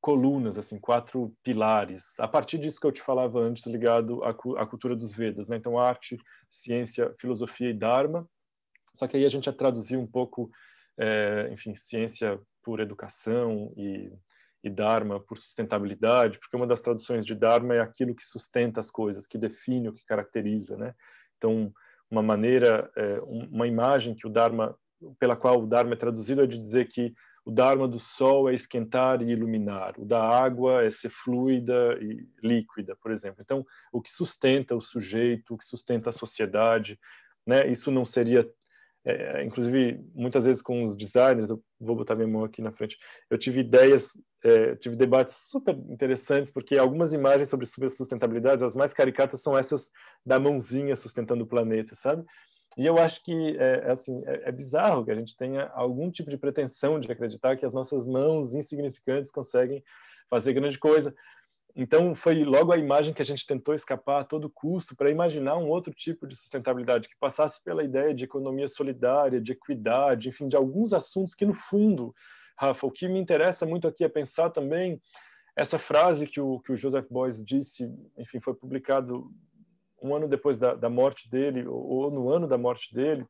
colunas, assim, quatro pilares. A partir disso que eu te falava antes, ligado à, à cultura dos Vedas, né? Então, arte, ciência, filosofia e Dharma. Só que aí a gente já traduziu um pouco, é, enfim, ciência por educação e, e Dharma por sustentabilidade, porque uma das traduções de Dharma é aquilo que sustenta as coisas, que define o que caracteriza, né? Então, uma maneira, eh, uma imagem que o Dharma pela qual o Dharma é traduzido é de dizer que o Dharma do sol é esquentar e iluminar, o da água é ser fluida e líquida, por exemplo. Então, o que sustenta o sujeito, o que sustenta a sociedade, né? Isso não seria é, inclusive muitas vezes com os designers, eu vou botar minha mão aqui na frente, eu tive ideias, é, tive debates super interessantes, porque algumas imagens sobre sustentabilidade, as mais caricatas são essas da mãozinha sustentando o planeta, sabe? E eu acho que é, é, assim, é, é, bizarro que a gente tenha algum tipo de pretensão de acreditar que as nossas mãos insignificantes conseguem fazer grande coisa. Então, foi logo a imagem que a gente tentou escapar a todo custo para imaginar um outro tipo de sustentabilidade que passasse pela ideia de economia solidária, de equidade, enfim, de alguns assuntos que, no fundo, Rafa, o que me interessa muito aqui é pensar também essa frase que o, que o Joseph Beuys disse, enfim, foi publicado um ano depois da, da morte dele, ou, ou, no ano da morte dele,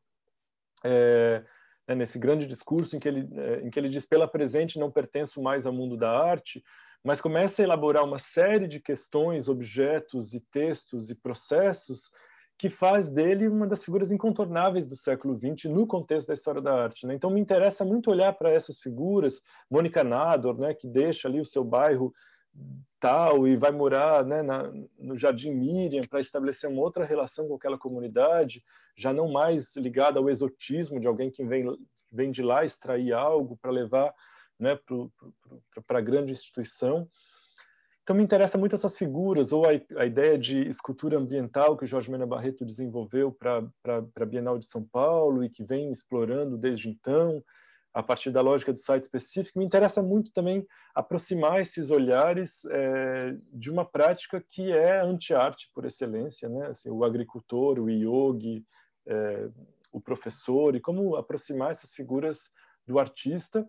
é, né, nesse grande discurso em que, ele, é, em que ele diz: pela presente não pertenço mais ao mundo da arte, mas começa a elaborar uma série de questões, objetos e textos e processos que faz dele uma das figuras incontornáveis do século XX no contexto da história da arte. Né? Então me interessa muito olhar para essas figuras, Mônica Nador, né, que deixa ali o seu bairro tal e vai morar né, na, no Jardim Miriam para estabelecer uma outra relação com aquela comunidade, já não mais ligada ao exotismo de alguém que vem, vem de lá extrair algo para levar né, para a grande instituição. Então me interessa muito essas figuras, ou a, a ideia de escultura ambiental que o Jorge Mena Barreto desenvolveu para a Bienal de São Paulo e que vem explorando desde então, a partir da lógica do site específico, me interessa muito também aproximar esses olhares é, de uma prática que é anti-arte por excelência, né? Assim, o agricultor, o yogi, é, o professor, e como aproximar essas figuras do artista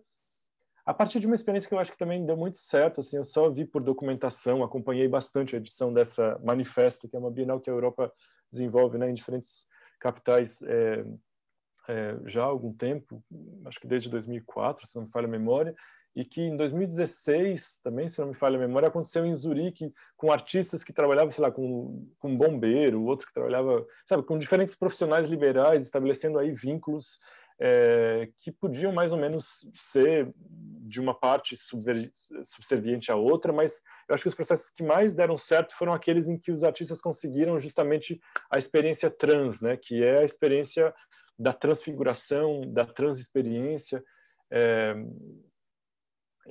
a partir de uma experiência que eu acho que também deu muito certo, assim, eu só vi por documentação, acompanhei bastante a edição dessa Manifesta, que é uma Bienal que a Europa desenvolve né, em diferentes capitais é, é, já há algum tempo, acho que desde 2004, se não me falha a memória, e que em 2016, também, se não me falha a memória, aconteceu em Zurique com artistas que trabalhavam, sei lá, com, com um bombeiro, outro que trabalhava, sabe, com diferentes profissionais liberais, estabelecendo aí vínculos é, que podiam mais ou menos ser de uma parte subserviente à outra, mas eu acho que os processos que mais deram certo foram aqueles em que os artistas conseguiram justamente a experiência trans, né, que é a experiência da transfiguração, da transexperiência, é,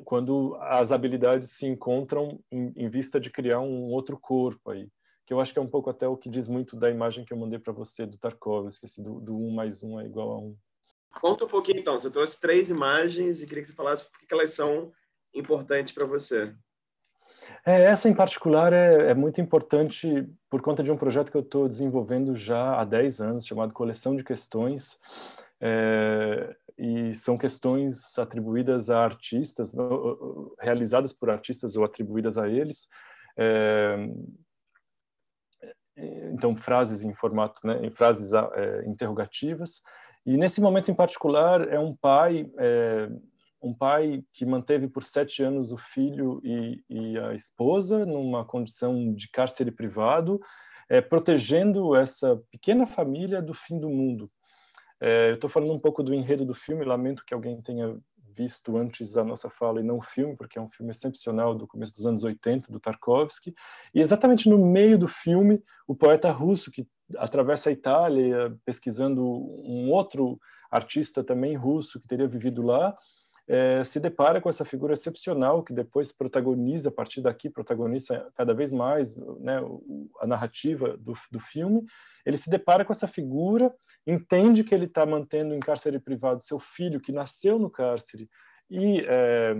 quando as habilidades se encontram em, em, vista de criar um outro corpo aí, que eu acho que é um pouco até o que diz muito da imagem que eu mandei para você do Tarkovsky, esse do, do mais um é igual a um. Conta um pouquinho então, você trouxe três imagens e queria que você falasse por que elas são importantes para você. É, essa em particular é, é, muito importante por conta de um projeto que eu estou desenvolvendo já há 10 anos, chamado Coleção de Questões. É, e são questões atribuídas a artistas, realizadas por artistas ou atribuídas a eles. É, é, então, frases em formato, né, em frases é, interrogativas. E nesse momento em particular, é um pai um pai que manteve por sete anos o filho e, e a esposa numa condição de cárcere privado, é, protegendo essa pequena família do fim do mundo. É, eu estou falando um pouco do enredo do filme, lamento que alguém tenha visto antes a nossa fala e não o filme, porque é um filme excepcional do começo dos anos 80, do Tarkovsky. E exatamente no meio do filme, o poeta russo que atravessa a Itália pesquisando um outro artista também russo que teria vivido lá, é, se depara com essa figura excepcional que depois protagoniza, a partir daqui, protagoniza cada vez mais né, a narrativa do, do filme. Ele se depara com essa figura, entende que ele está mantendo em cárcere privado seu filho, que nasceu no cárcere, e. É,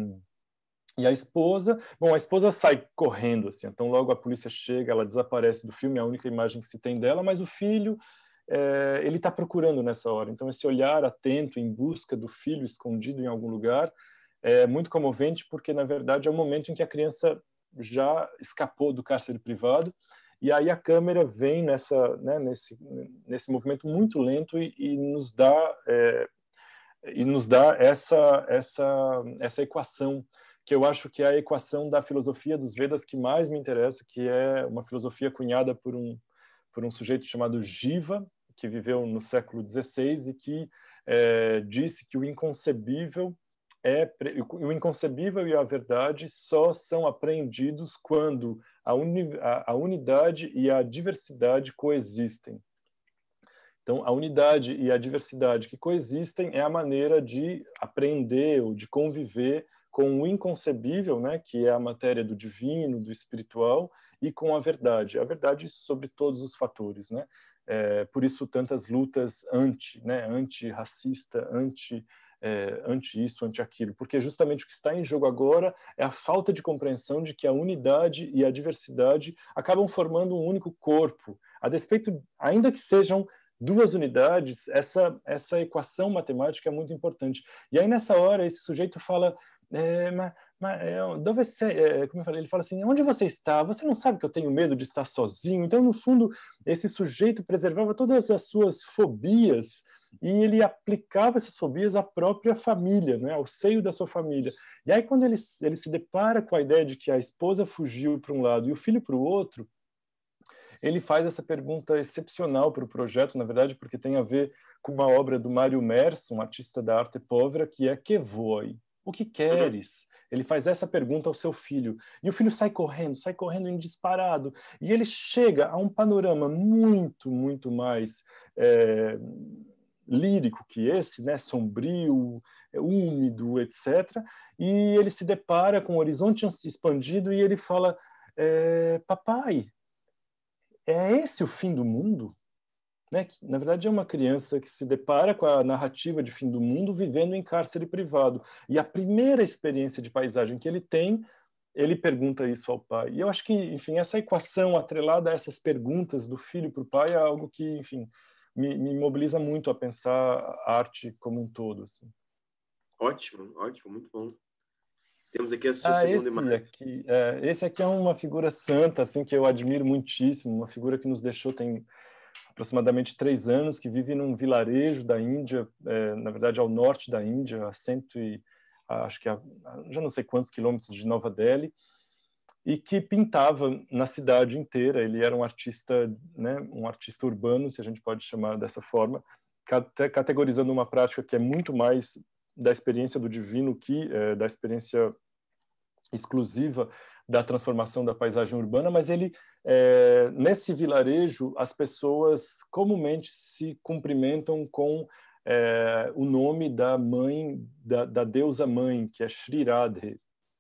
e a esposa, bom, a esposa sai correndo, assim, então logo a polícia chega, ela desaparece do filme, é a única imagem que se tem dela, mas o filho é, ele está procurando nessa hora. Então, esse olhar atento em busca do filho escondido em algum lugar é muito comovente, porque, na verdade, é o momento em que a criança já escapou do cárcere privado. E aí a câmera vem nessa, né, nesse, nesse movimento muito lento e, e nos dá é, e nos dá essa, essa, essa equação que eu acho que é a equação da filosofia dos Vedas que mais me interessa, que é uma filosofia cunhada por um, por um sujeito chamado Jiva, que viveu no século XVI e que é, disse que o inconcebível é o inconcebível e a verdade só são apreendidos quando a, uni, a unidade e a diversidade coexistem. Então, a unidade e a diversidade que coexistem é a maneira de aprender ou de conviver com o inconcebível, né, que é a matéria do divino, do espiritual, e com a verdade. A verdade sobre todos os fatores, né? É, por isso, tantas lutas anti, né, anti-racista, anti, é, anti isso, anti aquilo, porque é justamente o que está em jogo agora é a falta de compreensão de que a unidade e a diversidade acabam formando um único corpo, a despeito, ainda que sejam duas unidades, essa, essa equação matemática é muito importante. E aí, nessa hora, esse sujeito fala: é, mas é, deve ser, é, é, como eu falei, ele fala assim: onde você está? Você não sabe que eu tenho medo de estar sozinho. Então, no fundo, esse sujeito preservava todas as suas fobias e ele aplicava essas fobias à própria família, né, ao seio da sua família. E aí, quando ele, ele se depara com a ideia de que a esposa fugiu para um lado e o filho para o outro, ele faz essa pergunta excepcional para o projeto, na verdade, porque tem a ver com uma obra do Mário Merson, um artista da arte pobre que é Que Voi? O que uhum. queres? Ele faz essa pergunta ao seu filho. E o filho sai correndo, sai correndo em disparado. E ele chega a um panorama muito, muito mais é, lírico que esse, né? sombrio, úmido, etc. E ele se depara com o um horizonte expandido e ele fala: é, Papai, é esse o fim do mundo? né, que na verdade é uma criança que se depara com a narrativa de fim do mundo vivendo em cárcere privado. E a primeira experiência de paisagem que ele tem, ele pergunta isso ao pai. E eu acho que, enfim, essa equação atrelada a essas perguntas do filho para o pai é algo que, enfim, me, me mobiliza muito a pensar a arte como um todo. Assim. Ótimo, ótimo, muito bom. Temos aqui a sua ah, segunda esse imagem. Aqui, é, esse aqui é uma figura santa, assim, que eu admiro muitíssimo, uma figura que nos deixou tem aproximadamente três anos, que vive num vilarejo da Índia, é, na verdade ao norte da Índia, a cento e, acho que a, já não sei quantos quilômetros de Nova Delhi, e que pintava na cidade inteira. Ele era um artista, né, um artista urbano, se a gente pode chamar dessa forma, categorizando uma prática que é muito mais da experiência do divino que é, da experiência exclusiva da transformação da paisagem urbana, mas ele é, nesse vilarejo as pessoas comumente se cumprimentam com é, o nome da mãe da, da deusa mãe, que é Shri Radhe,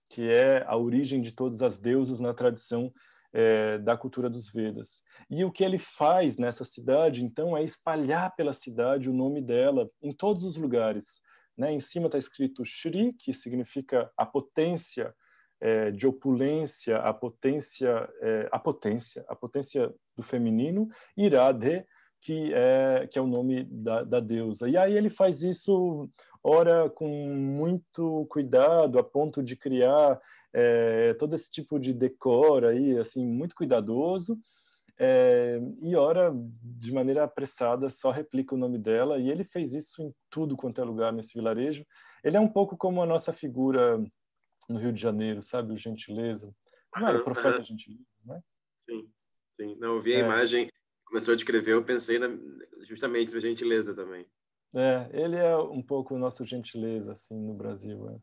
que é a origem de todas as deusas na tradição é, da cultura dos Vedas. E o que ele faz nessa cidade, então, é espalhar pela cidade o nome dela em todos os lugares. Né? Em cima está escrito Shri, que significa a potência, é, de opulência, a potência, é, a potência, a potência do feminino, Irade, que é que é o nome da, da deusa. E aí ele faz isso ora com muito cuidado, a ponto de criar é, todo esse tipo de decor aí, assim, muito cuidadoso. É, e ora de maneira apressada só replica o nome dela e ele fez isso em tudo quanto é lugar nesse vilarejo ele é um pouco como a nossa figura no Rio de Janeiro, sabe? O Gentileza. Não era o Profeta uhum. Gentileza, né? Sim, sim. Não, eu vi é. a imagem, começou a descrever, eu pensei na, justamente na Gentileza também. É, ele é um pouco o nosso Gentileza, assim, no Brasil, é.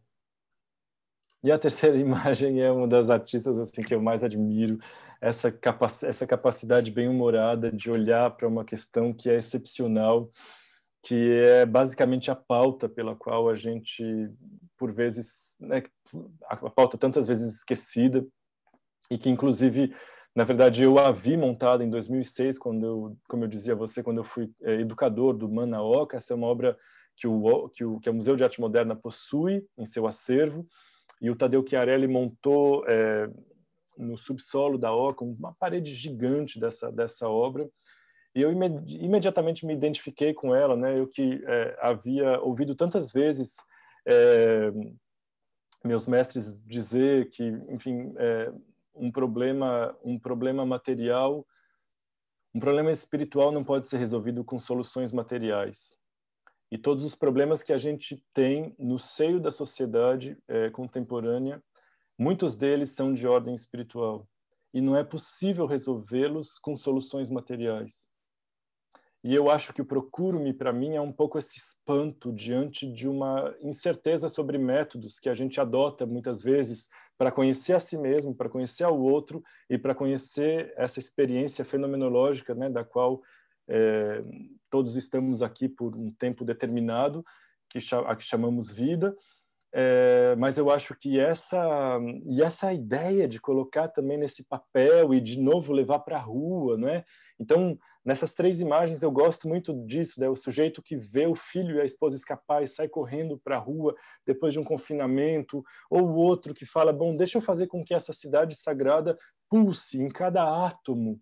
E a terceira [laughs] imagem é uma das artistas assim que eu mais admiro, essa, capac essa capacidade bem humorada de olhar para uma questão que é excepcional, que é basicamente a pauta pela qual a gente, por vezes, né, a pauta tantas vezes esquecida e que inclusive na verdade eu a vi montada em 2006 quando eu como eu dizia a você quando eu fui é, educador do Manaoka essa é uma obra que o que o que o Museu de Arte Moderna possui em seu acervo e o Tadeu Chiarelli montou é, no subsolo da Oca uma parede gigante dessa dessa obra e eu imediatamente me identifiquei com ela né eu que é, havia ouvido tantas vezes é, meus mestres dizer que, enfim, é, um problema, um problema material, um problema espiritual não pode ser resolvido com soluções materiais. E todos os problemas que a gente tem no seio da sociedade é, contemporânea, muitos deles são de ordem espiritual. E não é possível resolvê-los com soluções materiais. E eu acho que o Procuro-me, para mim, é um pouco esse espanto diante de uma incerteza sobre métodos que a gente adota muitas vezes para conhecer a si mesmo, para conhecer ao outro e para conhecer essa experiência fenomenológica né, da qual é, todos estamos aqui por um tempo determinado, que a que chamamos vida, é, mas eu acho que essa e essa ideia de colocar também nesse papel e de novo levar para a rua, né? Então nessas três imagens eu gosto muito disso, né? O sujeito que vê o filho e a esposa escapar e sai correndo para a rua depois de um confinamento, ou o outro que fala, bom, deixa eu fazer com que essa cidade sagrada pulse em cada átomo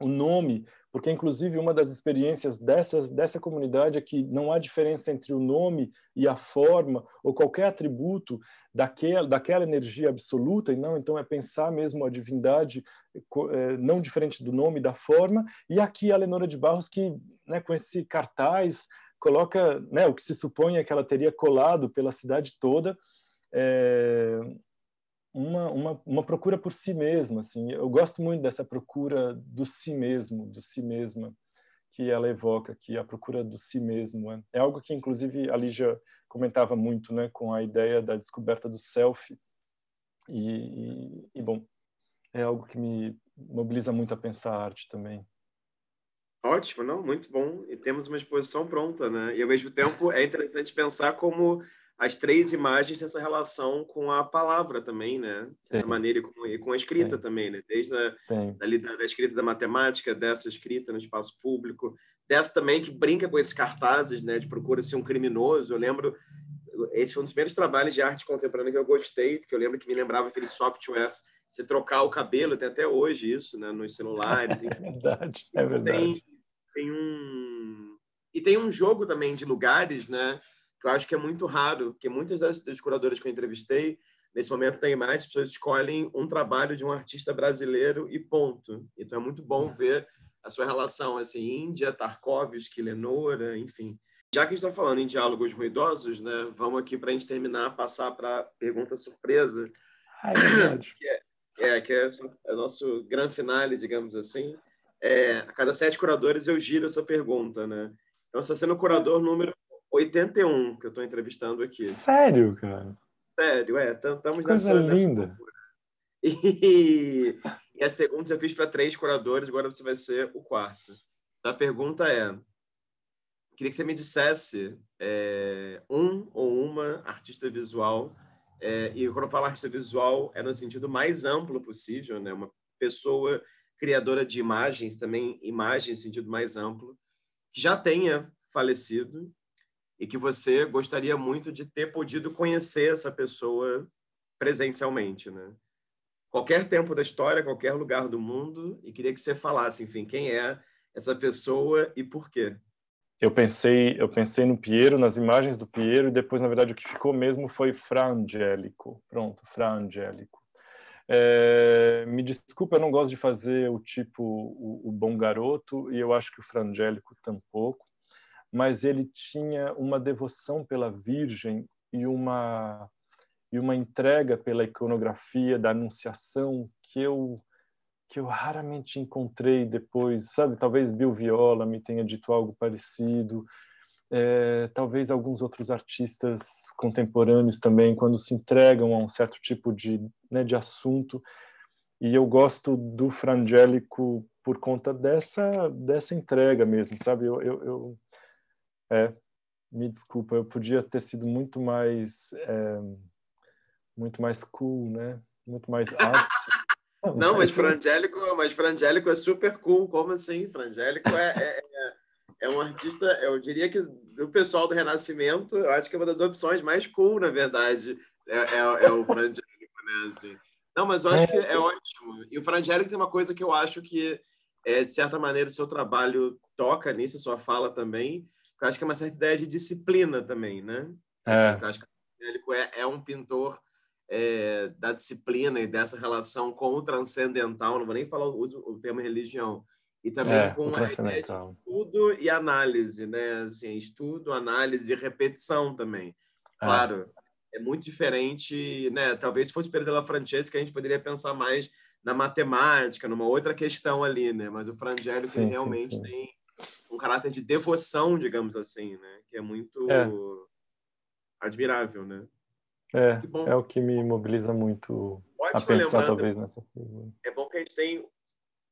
o nome, porque inclusive uma das experiências dessa, dessa comunidade é que não há diferença entre o nome e a forma ou qualquer atributo daquela, daquela energia absoluta, e não, então é pensar mesmo a divindade é, não diferente do nome e da forma, e aqui a Lenora de Barros que, né, com esse cartaz, coloca né, o que se supõe é que ela teria colado pela cidade toda, é, uma, uma, uma procura por si mesma, assim. Eu gosto muito dessa procura do si mesmo, do si mesma que ela evoca, que a procura do si mesmo né? é algo que inclusive a Lígia comentava muito, né, com a ideia da descoberta do self. E, e, e bom, é algo que me mobiliza muito a pensar a arte também. Ótimo, não, muito bom. E temos uma exposição pronta, né? E ao mesmo tempo é interessante pensar como as três imagens essa relação com a palavra também, né? De certa maneira, e com, e com, a escrita Sim. também, né? Desde a da, da, escrita da matemática, dessa escrita no espaço público, dessa também que brinca com esses cartazes, né? De procura ser um criminoso. Eu lembro, esse foi um dos primeiros trabalhos de arte contemporânea que eu gostei, porque eu lembro que me lembrava aqueles softwares, você trocar o cabelo, tem até hoje isso, né? Nos celulares, [laughs] é enfim. É verdade, é verdade. Tem, tem um... E tem um jogo também de lugares, né? que eu acho que é muito raro, porque muitas das, das curadoras que eu entrevistei, nesse momento tem mais, pessoas escolhem um trabalho de um artista brasileiro e ponto. Então é muito bom é. ver a sua relação, assim, Índia, Tarkovsky, Lenora, enfim. Já que a gente está falando em diálogos ruidosos, né, vamos aqui para a gente terminar, passar para a pergunta surpresa. Ai, ah, é [coughs] que é, é, que é, é o nosso grande finale, digamos assim. É, a cada sete curadores eu giro essa pergunta, né? Então, você sendo o curador número 81 que eu estou entrevistando aqui. Sério, cara? Sério, é. Estamos nessa, linda. Nessa e, e, as perguntas eu fiz para três curadores, agora você vai ser o quarto. Então, a pergunta é: queria que você me dissesse é, um ou uma artista visual. É, e quando eu falo artista visual, é no sentido mais amplo possível, né? Uma pessoa criadora de imagens, também imagens no sentido mais amplo, que já tenha falecido e que você gostaria muito de ter podido conhecer essa pessoa presencialmente, né? Qualquer tempo da história, qualquer lugar do mundo, e queria que você falasse, enfim, quem é essa pessoa e por quê. Eu pensei, eu pensei no Piero, nas imagens do Piero, e depois, na verdade, o que ficou mesmo foi Fra Angélico. Pronto, Fra Angélico. É, me desculpa, eu não gosto de fazer o tipo o, o bom garoto, e eu acho que o Frangélico tampouco mas ele tinha uma devoção pela Virgem e uma e uma entrega pela iconografia da Anunciação que eu que eu raramente encontrei depois, sabe? Talvez Bill Viola me tenha dito algo parecido, é, talvez alguns outros artistas contemporâneos também, quando se entregam a um certo tipo de, né, de assunto. E eu gosto do frangélico por conta dessa, dessa entrega mesmo, sabe? Eu, eu, eu, é, me desculpa, eu podia ter sido muito mais é, muito mais cool, né? Muito mais [laughs] Não, mas, né? Frangélico, mas Frangélico é super cool. Como assim? Frangélico é, é, é, é, um artista, eu diria que do pessoal do Renascimento, eu acho que é uma das opções mais cool, na verdade, é, é, é o Frangélico, né? Assim. Não, mas eu acho que é, é. ótimo. E o Frangélico tem uma coisa que eu acho que, é, de certa maneira, o seu trabalho toca nisso, a sua fala também, eu acho que é uma certa ideia de disciplina também, né? É. Assim, acho que o é, é um pintor é, da disciplina e dessa relação com o transcendental, não vou nem falar o termo religião, e também é, com a ideia de estudo e análise, né? Assim, estudo, análise e repetição também. É. Claro, é muito diferente, né? Talvez se fosse Pedro La Francesca, a gente poderia pensar mais na matemática, numa outra questão ali, né? Mas o Frangélico sim, realmente sim, sim. tem um caráter de devoção, digamos assim, né? Que é muito é. admirável, né? É, é o que me mobiliza muito Ótima a pensar, lembrada. talvez, nessa coisa. É bom que a gente tem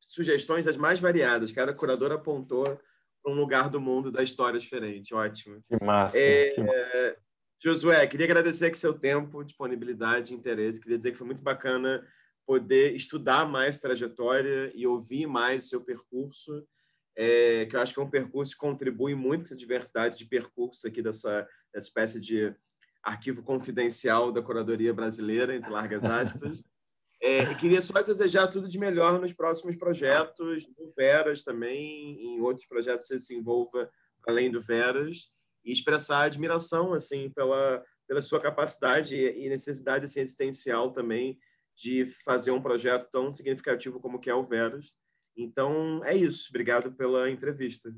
sugestões das mais variadas. Cada curador apontou para um lugar do mundo da história diferente. Ótimo. Que massa. É, que massa. Josué, queria agradecer aqui seu tempo, disponibilidade, interesse. Queria dizer que foi muito bacana poder estudar mais trajetória e ouvir mais o seu percurso é, que eu acho que é um percurso que contribui muito com essa diversidade de percursos aqui dessa, dessa espécie de arquivo confidencial da curadoria brasileira, entre largas aspas. É, queria só desejar tudo de melhor nos próximos projetos, do Veras também, em outros projetos que você se envolva além do Veras, e expressar admiração assim pela, pela sua capacidade e necessidade assim, existencial também de fazer um projeto tão significativo como que é o Veras então, é isso. Obrigado pela entrevista.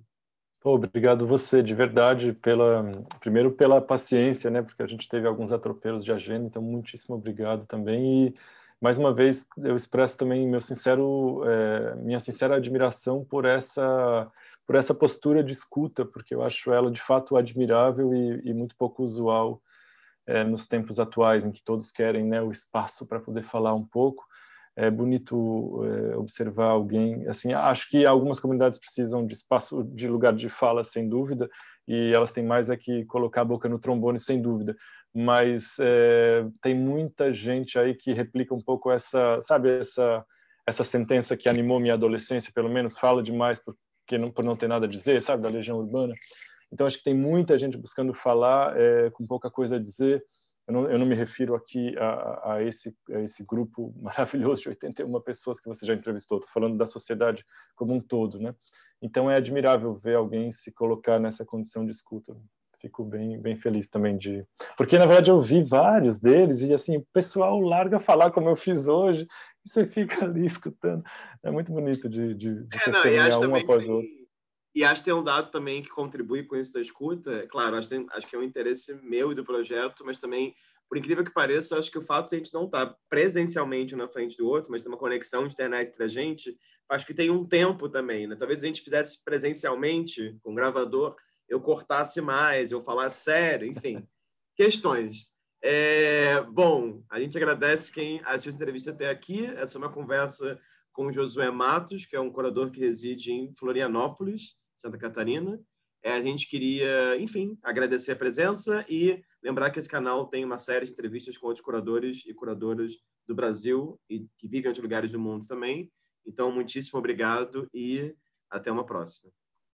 obrigado você, de verdade, pela primeiro pela paciência, né? Porque a gente teve alguns atropelos de agenda, então muitíssimo obrigado também. E mais uma vez eu expresso também meu sincero, é, minha sincera admiração por essa por essa postura de escuta, porque eu acho ela de fato admirável e, e muito pouco usual é, nos tempos atuais, em que todos querem né, o espaço para poder falar um pouco é bonito é, observar alguém assim acho que algumas comunidades precisam de espaço de lugar de fala sem dúvida e elas têm mais é que colocar a boca no trombone sem dúvida mas é, tem muita gente aí que replica um pouco essa sabe essa essa sentença que animou minha adolescência pelo menos fala demais porque não, por não ter nada a dizer sabe da legião urbana então acho que tem muita gente buscando falar é, com pouca coisa a dizer eu não, eu não, me refiro aqui a, a, esse, a, esse, grupo [laughs] maravilhoso de 81 pessoas que você já entrevistou, estou falando da sociedade como um todo, né? Então é admirável ver alguém se colocar nessa condição de escuta. Fico bem, bem feliz também de. Porque, na verdade, eu vi vários deles e, assim, o pessoal larga falar como eu fiz hoje e você fica [laughs] ali escutando. É muito bonito de, de, de é, não, e acho um também após tem... outro e acho que tem um dado também que contribui com isso da escuta. É claro, acho, tem, acho que é um interesse meu e do projeto, mas também, por incrível que pareça, acho que o fato de a gente não estar tá presencialmente um na frente do outro, mas ter uma conexão de internet entre a gente, acho que tem um tempo também. Né? Talvez a gente fizesse presencialmente, com um gravador, eu cortasse mais, eu falasse sério, enfim. [laughs] questões. É, bom, a gente agradece quem assistiu essa entrevista até aqui. Essa é uma conversa com o Josué Matos, que é um curador que reside em Florianópolis. Santa Catarina. É, a gente queria, enfim, agradecer a presença e lembrar que esse canal tem uma série de entrevistas com outros curadores e curadoras do Brasil e que vivem em outros lugares do mundo também. Então, muitíssimo obrigado e até uma próxima.